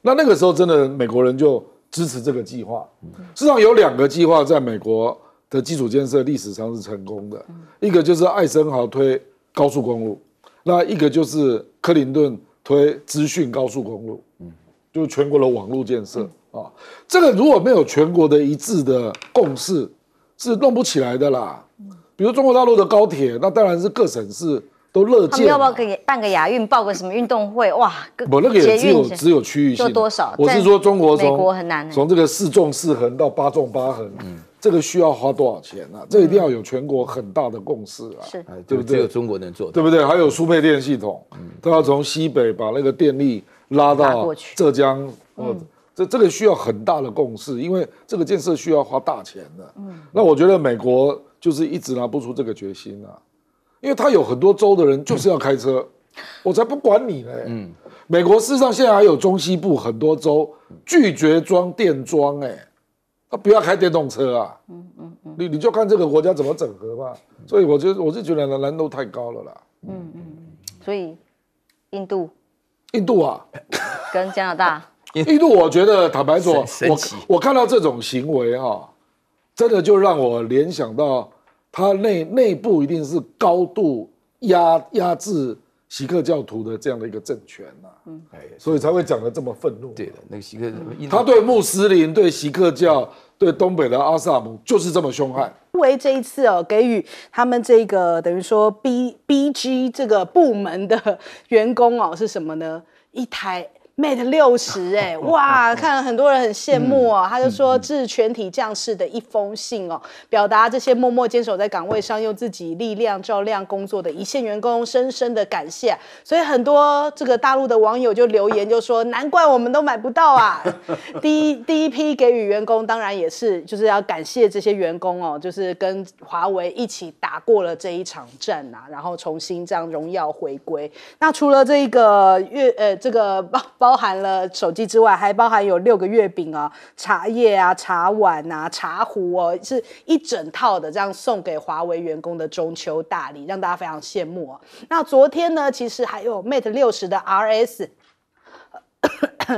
那那个时候真的美国人就支持这个计划，事实上有两个计划在美国。的基础建设历史上是成功的，一个就是艾森豪推高速公路，那一个就是克林顿推资讯高速公路，嗯，就是全国的网络建设啊。这个如果没有全国的一致的共识，是弄不起来的啦。比如中国大陆的高铁，那当然是各省市都乐见。要不要可以办个亚运，报个什么运动会？哇，不，那个也只有只有区域性。多少？我是说，中国、美国很难从这个四纵四横到八纵八横，嗯。这个需要花多少钱呢？这一定要有全国很大的共识啊，是，对不对？只有中国能做，对不对？还有输配电系统，都要从西北把那个电力拉到浙江，嗯，这这个需要很大的共识，因为这个建设需要花大钱的。嗯，那我觉得美国就是一直拿不出这个决心啊，因为他有很多州的人就是要开车，*laughs* 我才不管你嘞。嗯，美国事实上现在还有中西部很多州拒绝装电桩，哎。不要开电动车啊！嗯嗯，你你就看这个国家怎么整合吧。所以我就得，我是觉得难度太高了啦。嗯嗯嗯，所以印度，印度啊，跟加拿大，*laughs* 印度，我觉得坦白说，我我看到这种行为啊，真的就让我联想到它内内部一定是高度压压制。锡克教徒的这样的一个政权呐，哎，所以才会讲得这么愤怒。对的，那个锡克他对穆斯林、对锡克教、对东北的阿萨姆就是这么凶悍。因为这一次哦，给予他们这个等于说 B B G 这个部门的员工哦，是什么呢？一台 Mate 六十哎，*laughs* 哇！看了很多人很羡慕哦。他就说致全体将士的一封信哦，表达这些默默坚守在岗位上，用自己力量照亮工作的一线员工深深的感谢。所以很多这个大陆的网友就留言就说：难怪我们都买不到啊！*laughs* 第一第一批给予员工，当然也是就是要感谢这些员工哦，就是跟华为一起打过了这一场战呐，然后重新这样荣耀回归。那除了这个月呃，这个包。包含了手机之外，还包含有六个月饼啊、茶叶啊、茶碗啊、茶壶哦，是一整套的这样送给华为员工的中秋大礼，让大家非常羡慕哦。那昨天呢，其实还有 Mate 六十的 RS。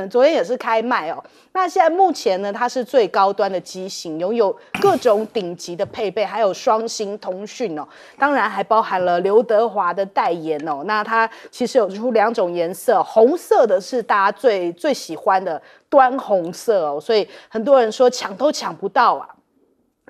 昨天也是开卖哦，那现在目前呢，它是最高端的机型，拥有各种顶级的配备，还有双星通讯哦，当然还包含了刘德华的代言哦。那它其实有出两种颜色，红色的是大家最最喜欢的端红色哦，所以很多人说抢都抢不到啊。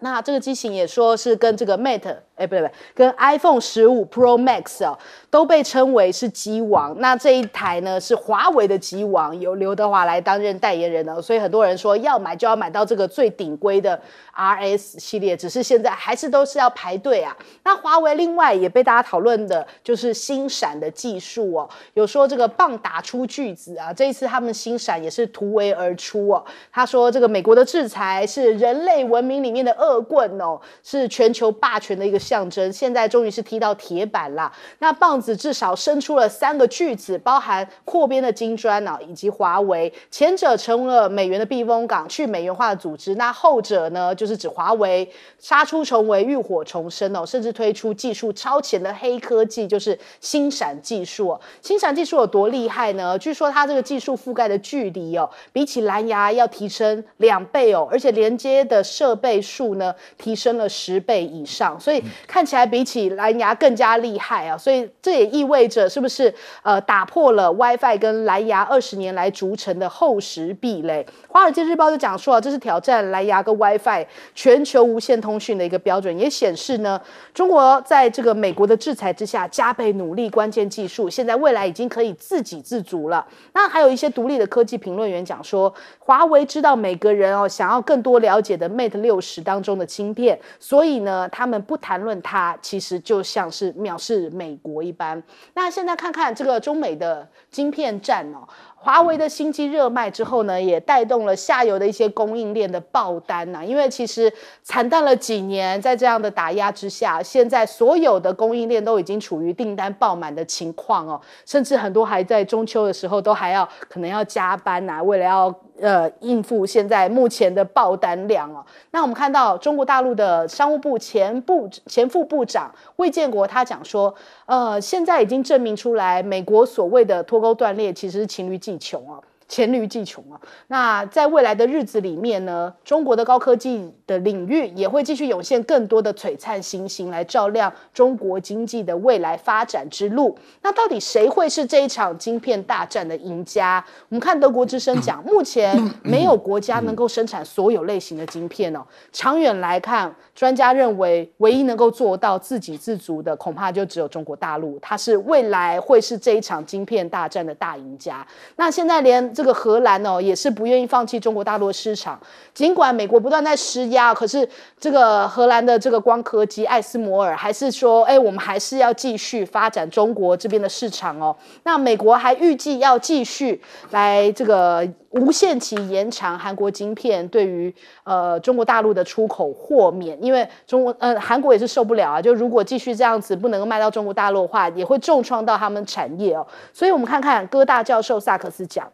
那这个机型也说是跟这个 Mate。哎，不对不对，跟 iPhone 十五 Pro Max 哦，都被称为是机王。那这一台呢，是华为的机王，由刘德华来担任代言人哦。所以很多人说要买就要买到这个最顶规的 RS 系列。只是现在还是都是要排队啊。那华为另外也被大家讨论的就是新闪的技术哦，有说这个棒打出句子啊，这一次他们新闪也是突围而出哦。他说这个美国的制裁是人类文明里面的恶棍哦，是全球霸权的一个。象征现在终于是踢到铁板了。那棒子至少伸出了三个锯子，包含扩边的金砖啊，以及华为。前者成了美元的避风港，去美元化的组织。那后者呢，就是指华为杀出重围，浴火重生哦，甚至推出技术超前的黑科技，就是星闪技术哦。星闪技术有多厉害呢？据说它这个技术覆盖的距离哦，比起蓝牙要提升两倍哦，而且连接的设备数呢，提升了十倍以上。所以。看起来比起蓝牙更加厉害啊，所以这也意味着是不是呃打破了 WiFi 跟蓝牙二十年来逐成的厚实壁垒？华尔街日报就讲说啊，这是挑战蓝牙跟 WiFi 全球无线通讯的一个标准，也显示呢中国在这个美国的制裁之下加倍努力关键技术，现在未来已经可以自给自足了。那还有一些独立的科技评论员讲说，华为知道每个人哦想要更多了解的 Mate 六十当中的芯片，所以呢他们不谈。论它其实就像是藐视美国一般。那现在看看这个中美的晶片战哦，华为的新机热卖之后呢，也带动了下游的一些供应链的爆单呐。因为其实惨淡了几年，在这样的打压之下，现在所有的供应链都已经处于订单爆满的情况哦，甚至很多还在中秋的时候都还要可能要加班呐，为了要。呃，应付现在目前的爆单量哦，那我们看到中国大陆的商务部前部前副部长魏建国他讲说，呃，现在已经证明出来，美国所谓的脱钩断裂其实是黔驴技穷哦。黔驴技穷啊！那在未来的日子里面呢，中国的高科技的领域也会继续涌现更多的璀璨星星来照亮中国经济的未来发展之路。那到底谁会是这一场晶片大战的赢家？我们看德国之声讲，目前没有国家能够生产所有类型的晶片哦。长远来看，专家认为唯一能够做到自给自足的，恐怕就只有中国大陆。它是未来会是这一场晶片大战的大赢家。那现在连这个荷兰哦也是不愿意放弃中国大陆市场，尽管美国不断在施压，可是这个荷兰的这个光刻机爱斯摩尔还是说，哎，我们还是要继续发展中国这边的市场哦。那美国还预计要继续来这个无限期延长韩国晶片对于呃中国大陆的出口豁免，因为中国呃韩国也是受不了啊，就如果继续这样子不能够卖到中国大陆的话，也会重创到他们产业哦。所以，我们看看哥大教授萨克斯讲。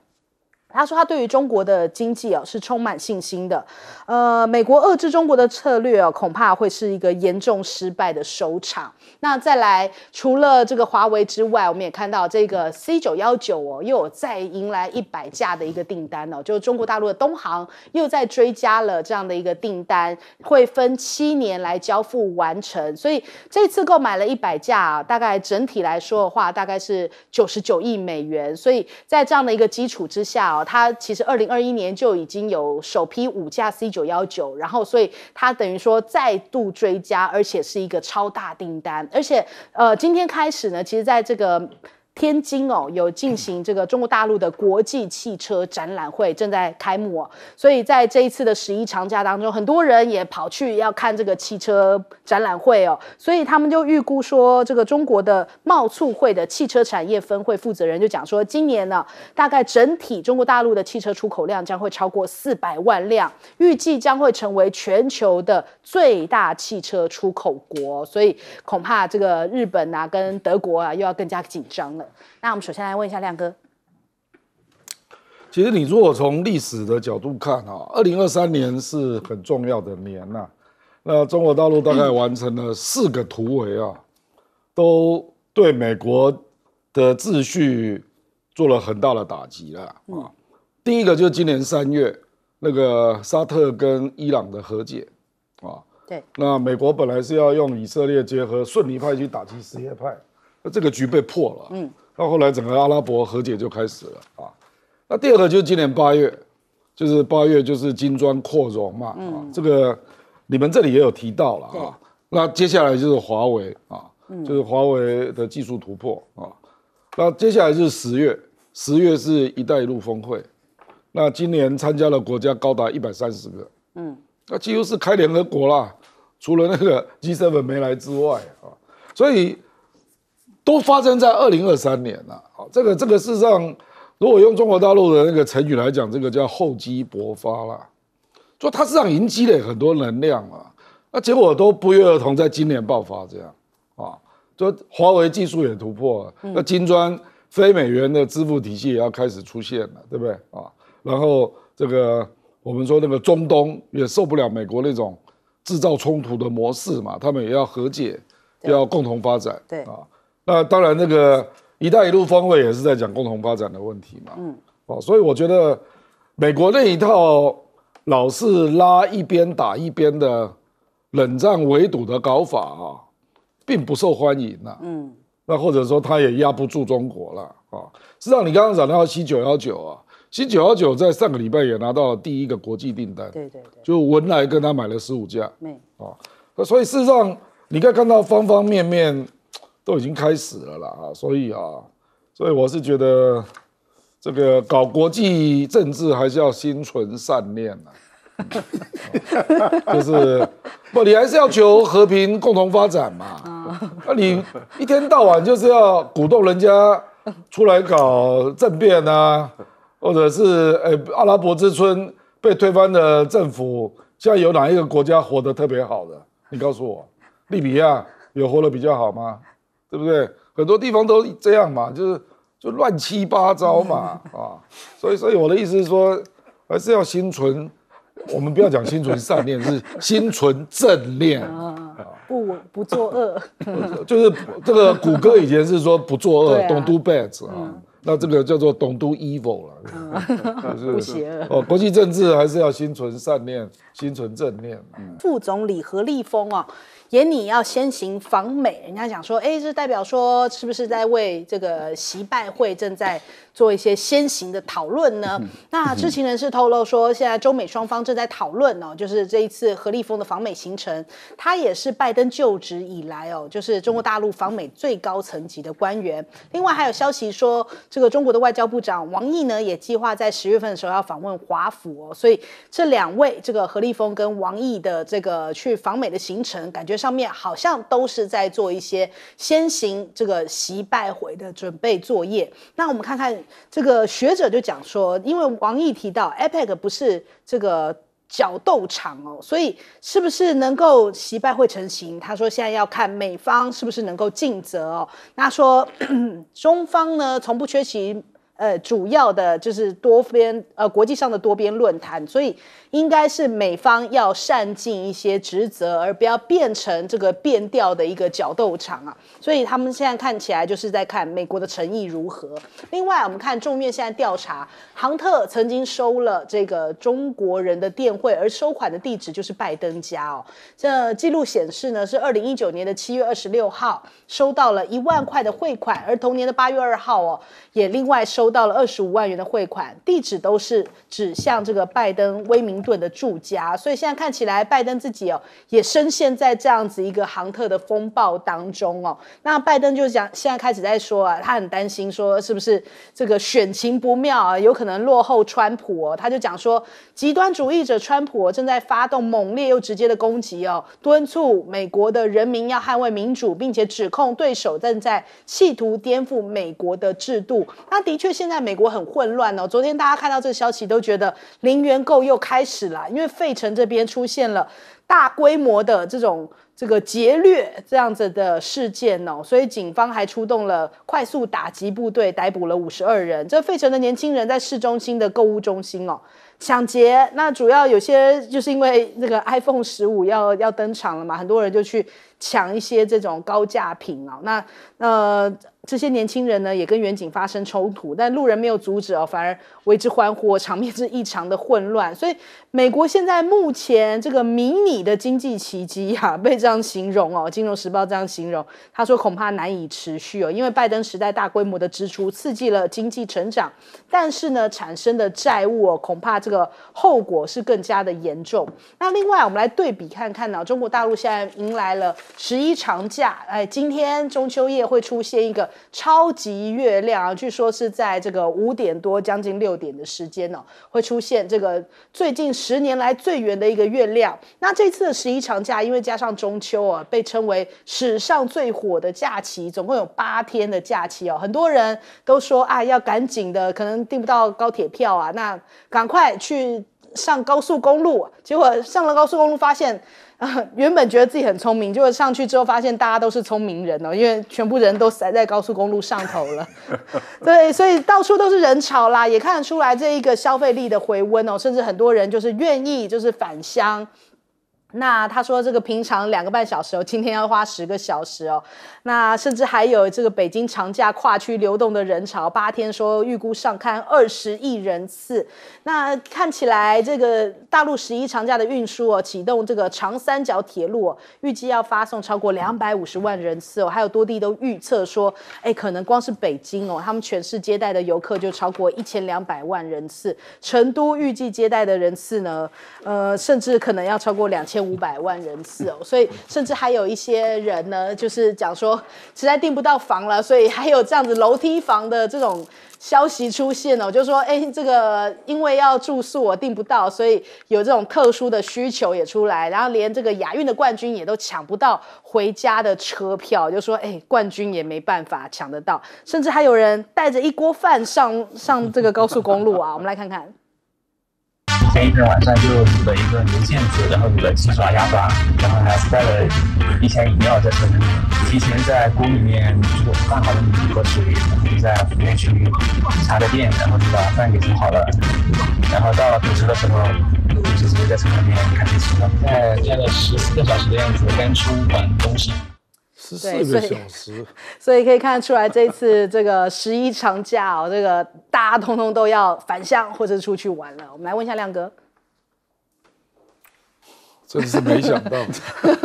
他说：“他对于中国的经济哦是充满信心的。呃，美国遏制中国的策略哦恐怕会是一个严重失败的收场。那再来，除了这个华为之外，我们也看到这个 C 九幺九哦又有再迎来一百架的一个订单哦，就是中国大陆的东航又在追加了这样的一个订单，会分七年来交付完成。所以这次购买了一百架，啊，大概整体来说的话，大概是九十九亿美元。所以在这样的一个基础之下哦。”它其实二零二一年就已经有首批五架 C 九幺九，然后所以它等于说再度追加，而且是一个超大订单，而且呃，今天开始呢，其实在这个。天津哦，有进行这个中国大陆的国际汽车展览会正在开幕哦，所以在这一次的十一长假当中，很多人也跑去要看这个汽车展览会哦，所以他们就预估说，这个中国的贸促会的汽车产业分会负责人就讲说，今年呢，大概整体中国大陆的汽车出口量将会超过四百万辆，预计将会成为全球的最大汽车出口国，所以恐怕这个日本啊跟德国啊又要更加紧张了。那我们首先来问一下亮哥。其实，你如果从历史的角度看啊，二零二三年是很重要的年呐。那中国大陆大概完成了四个突围啊，都对美国的秩序做了很大的打击了啊。第一个就是今年三月那个沙特跟伊朗的和解啊，对，那美国本来是要用以色列结合顺利派去打击什叶派。那这个局被破了，嗯，那后来整个阿拉伯和解就开始了啊。那第二个就是今年八月，就是八月就是金砖扩容嘛，啊，这个你们这里也有提到了啊。那接下来就是华为啊，就是华为的技术突破啊。那接下来是十月，十月是一带一路峰会，那今年参加的国家高达一百三十个，嗯，那几乎是开联合国啦，除了那个 G7 没来之外啊，所以。都发生在二零二三年了啊！这个这个事实上，如果用中国大陆的那个成语来讲，这个叫厚积薄发了。说它实际上已经积累很多能量了，那结果都不约而同在今年爆发这样啊。就华为技术也突破，了，那金砖非美元的支付体系也要开始出现了，对不对啊？然后这个我们说那个中东也受不了美国那种制造冲突的模式嘛，他们也要和解，要共同发展，对啊。那当然，那个“一带一路”峰会也是在讲共同发展的问题嘛。嗯，哦，所以我觉得，美国那一套老是拉一边打一边的冷战围堵的搞法啊，并不受欢迎呐。嗯，那或者说，他也压不住中国了啊。事际上，你刚刚讲到七九幺九啊，七九幺九在上个礼拜也拿到了第一个国际订单。对对对，就文莱跟他买了十五架。啊，所以事实上，你可以看到方方面面。都已经开始了啦啊，所以啊，所以我是觉得，这个搞国际政治还是要心存善念啊，*laughs* 就是不，你还是要求和平共同发展嘛。啊，那你一天到晚就是要鼓动人家出来搞政变啊，或者是诶，阿拉伯之春被推翻的政府，现在有哪一个国家活得特别好的？你告诉我，利比亚有活得比较好吗？对不对？很多地方都这样嘛，就是就乱七八糟嘛，*laughs* 啊，所以所以我的意思是说，还是要心存，我们不要讲心存善念，是心存正念，啊，不不作恶。*laughs* 就是这个谷歌以前是说不作恶，don't do b a d 啊，那这个叫做 don't do evil 了，*laughs* 不邪恶。哦，国际政治还是要心存善念，心存正念。副总理何立峰啊。演你要先行访美，人家讲说，哎，这代表说是不是在为这个习拜会正在做一些先行的讨论呢？那知情人士透露说，现在中美双方正在讨论哦，就是这一次何立峰的访美行程，他也是拜登就职以来哦，就是中国大陆访美最高层级的官员。另外还有消息说，这个中国的外交部长王毅呢，也计划在十月份的时候要访问华府，所以这两位这个何立峰跟王毅的这个去访美的行程，感觉。上面好像都是在做一些先行这个习拜会的准备作业。那我们看看这个学者就讲说，因为王毅提到，APEC 不是这个角斗场哦，所以是不是能够习拜会成型？他说现在要看美方是不是能够尽责哦。他说 *coughs* 中方呢从不缺席，呃，主要的就是多边呃国际上的多边论坛，所以。应该是美方要善尽一些职责，而不要变成这个变调的一个角斗场啊。所以他们现在看起来就是在看美国的诚意如何。另外，我们看众院现在调查，杭特曾经收了这个中国人的电汇，而收款的地址就是拜登家哦。这记录显示呢，是二零一九年的七月二十六号收到了一万块的汇款，而同年的八月二号哦，也另外收到了二十五万元的汇款，地址都是指向这个拜登威明。的住家，所以现在看起来，拜登自己哦也深陷在这样子一个航特的风暴当中哦。那拜登就讲，现在开始在说啊，他很担心，说是不是这个选情不妙啊，有可能落后川普哦。他就讲说，极端主义者川普正在发动猛烈又直接的攻击哦，敦促美国的人民要捍卫民主，并且指控对手正在企图颠覆美国的制度。那的确，现在美国很混乱哦。昨天大家看到这个消息，都觉得零元购又开始。是啦，因为费城这边出现了大规模的这种这个劫掠这样子的事件哦，所以警方还出动了快速打击部队，逮捕了五十二人。这费城的年轻人在市中心的购物中心哦抢劫，那主要有些就是因为那个 iPhone 十五要要登场了嘛，很多人就去抢一些这种高价品哦。那呃这些年轻人呢也跟远景发生冲突，但路人没有阻止哦，反而。为之欢呼，场面是异常的混乱。所以，美国现在目前这个“迷你”的经济奇迹啊，被这样形容哦，《金融时报》这样形容，他说恐怕难以持续哦，因为拜登时代大规模的支出刺激了经济成长，但是呢，产生的债务哦，恐怕这个后果是更加的严重。那另外，我们来对比看看呢，中国大陆现在迎来了十一长假，哎，今天中秋夜会出现一个超级月亮据说是在这个五点多，将近六。六点的时间呢，会出现这个最近十年来最圆的一个月亮。那这次的十一长假，因为加上中秋啊，被称为史上最火的假期，总共有八天的假期哦。很多人都说啊，要赶紧的，可能订不到高铁票啊，那赶快去上高速公路。结果上了高速公路，发现。*laughs* 原本觉得自己很聪明，结果上去之后发现大家都是聪明人哦，因为全部人都塞在高速公路上头了，*laughs* 对，所以到处都是人潮啦，也看得出来这一个消费力的回温哦，甚至很多人就是愿意就是返乡。那他说这个平常两个半小时哦，今天要花十个小时哦。那甚至还有这个北京长假跨区流动的人潮，八天说预估上看二十亿人次。那看起来这个大陆十一长假的运输哦，启动这个长三角铁路，哦，预计要发送超过两百五十万人次哦。还有多地都预测说，哎，可能光是北京哦，他们全市接待的游客就超过一千两百万人次。成都预计接待的人次呢，呃，甚至可能要超过两千。五百万人次哦，所以甚至还有一些人呢，就是讲说实在订不到房了，所以还有这样子楼梯房的这种消息出现哦，就说，哎，这个因为要住宿我订不到，所以有这种特殊的需求也出来，然后连这个亚运的冠军也都抢不到回家的车票，就说，哎，冠军也没办法抢得到，甚至还有人带着一锅饭上上这个高速公路啊，我们来看看。前一天晚上就煮了一个牛腱子，然后煮了鸡爪、鸭爪，然后还带了一箱饮料在车里面。提前在锅里面煮拌好的米和水，在服务区插个电，然后就把饭给煮好了。然后到了补车的时候，就直接在车里面开始吃了。开了十四个小时的样子，刚出广东西。四个小时，*laughs* 所以可以看得出来，这一次这个十一长假哦，这个大家通通都要返乡或者出去玩了。我们来问一下亮哥，真是没想到，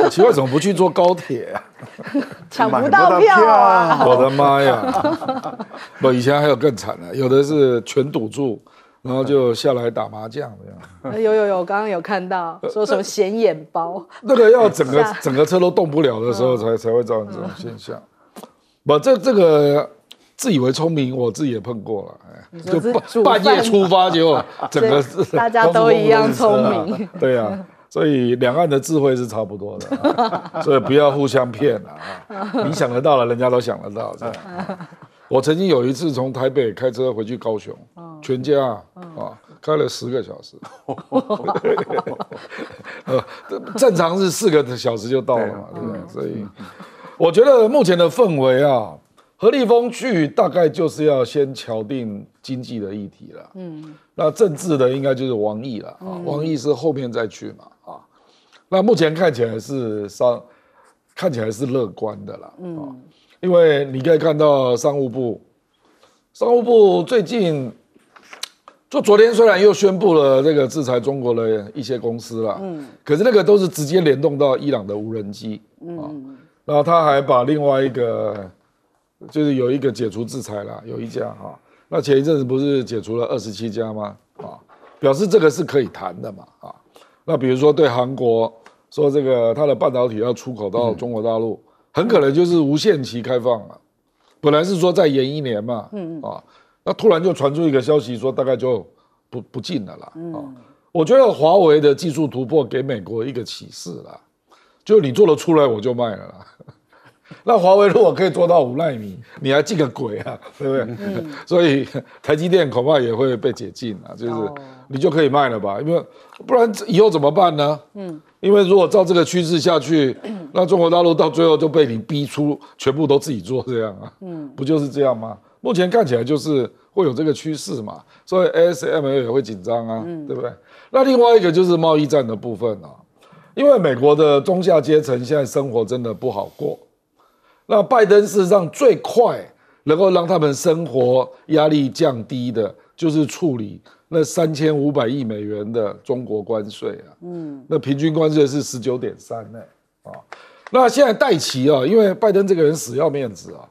奇怪，怎么不去坐高铁啊？*laughs* 抢不到票，我的妈呀！不，以前还有更惨的，有的是全堵住。然后就下来打麻将这样。有 *laughs* 有有，刚刚有看到说什么显眼包，*laughs* 那个要整个 *laughs* 整个车都动不了的时候才才会造成这种现象。不，这这个自以为聪明，我自己也碰过了，哎，就半夜出发，结果整个大家都一样聪明。对啊，所以两岸的智慧是差不多的，所以不要互相骗啊！你想得到了，人家都想得到。我曾经有一次从台北开车回去高雄。全家啊，开了十个小时，*laughs* 呃，正常是四个小时就到了嘛，对不对？所以我觉得目前的氛围啊，何立峰去大概就是要先敲定经济的议题了，嗯，那政治的应该就是王毅了，啊，王毅是后面再去嘛，啊，那目前看起来是商，看起来是乐观的了，嗯，因为你可以看到商务部，商务部最近。就昨天虽然又宣布了这个制裁中国的一些公司了，嗯，可是那个都是直接联动到伊朗的无人机，嗯，后他还把另外一个，就是有一个解除制裁了，有一家哈，那前一阵子不是解除了二十七家吗？啊，表示这个是可以谈的嘛，啊，那比如说对韩国说这个它的半导体要出口到中国大陆，很可能就是无限期开放了，本来是说再延一年嘛，嗯嗯啊。那突然就传出一个消息，说大概就不不进了啦。嗯，我觉得华为的技术突破给美国一个启示啦，就你做得出来，我就卖了。啦。*laughs* 那华为如果可以做到五纳米，你还进个鬼啊？*laughs* 对不对？所以台积电恐怕也会被解禁啊，就是你就可以卖了吧，因为不然以后怎么办呢？嗯，因为如果照这个趋势下去，那中国大陆到最后就被你逼出全部都自己做这样啊。嗯，不就是这样吗？目前看起来就是会有这个趋势嘛，所以 ASML 也会紧张啊，对不对？那另外一个就是贸易战的部分啊，因为美国的中下阶层现在生活真的不好过，那拜登事实上最快能够让他们生活压力降低的，就是处理那三千五百亿美元的中国关税啊，嗯，那平均关税是十九点三呢啊，那现在戴奇啊，因为拜登这个人死要面子啊。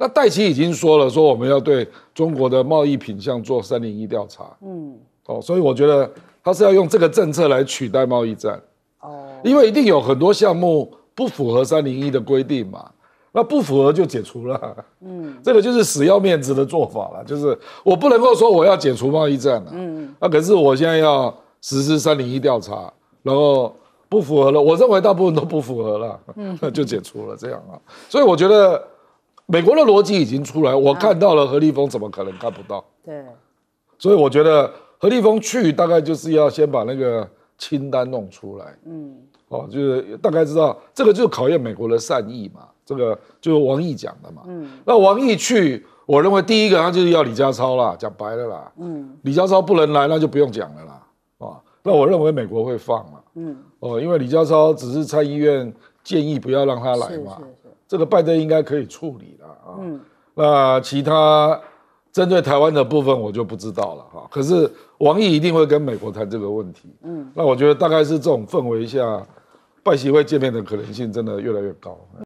那戴奇已经说了，说我们要对中国的贸易品相做三零一调查，嗯，哦，所以我觉得他是要用这个政策来取代贸易战，哦，因为一定有很多项目不符合三零一的规定嘛，那不符合就解除了，嗯，*laughs* 这个就是死要面子的做法了，就是我不能够说我要解除贸易战了，嗯，那可是我现在要实施三零一调查，然后不符合了，我认为大部分都不符合了，嗯，*laughs* 就解除了这样啊，所以我觉得。美国的逻辑已经出来，我看到了何立峰，怎么可能看不到？对，所以我觉得何立峰去大概就是要先把那个清单弄出来，嗯，哦，就是大概知道这个就考验美国的善意嘛，这个就王毅讲的嘛，嗯，那王毅去，我认为第一个他就是要李家超啦，讲白了啦，嗯，李家超不能来，那就不用讲了啦，啊，那我认为美国会放了，嗯，哦，因为李家超只是参议院建议不要让他来嘛。这个拜登应该可以处理了啊，那其他针对台湾的部分我就不知道了哈。可是王毅一定会跟美国谈这个问题，嗯，那我觉得大概是这种氛围下，拜习会见面的可能性真的越来越高。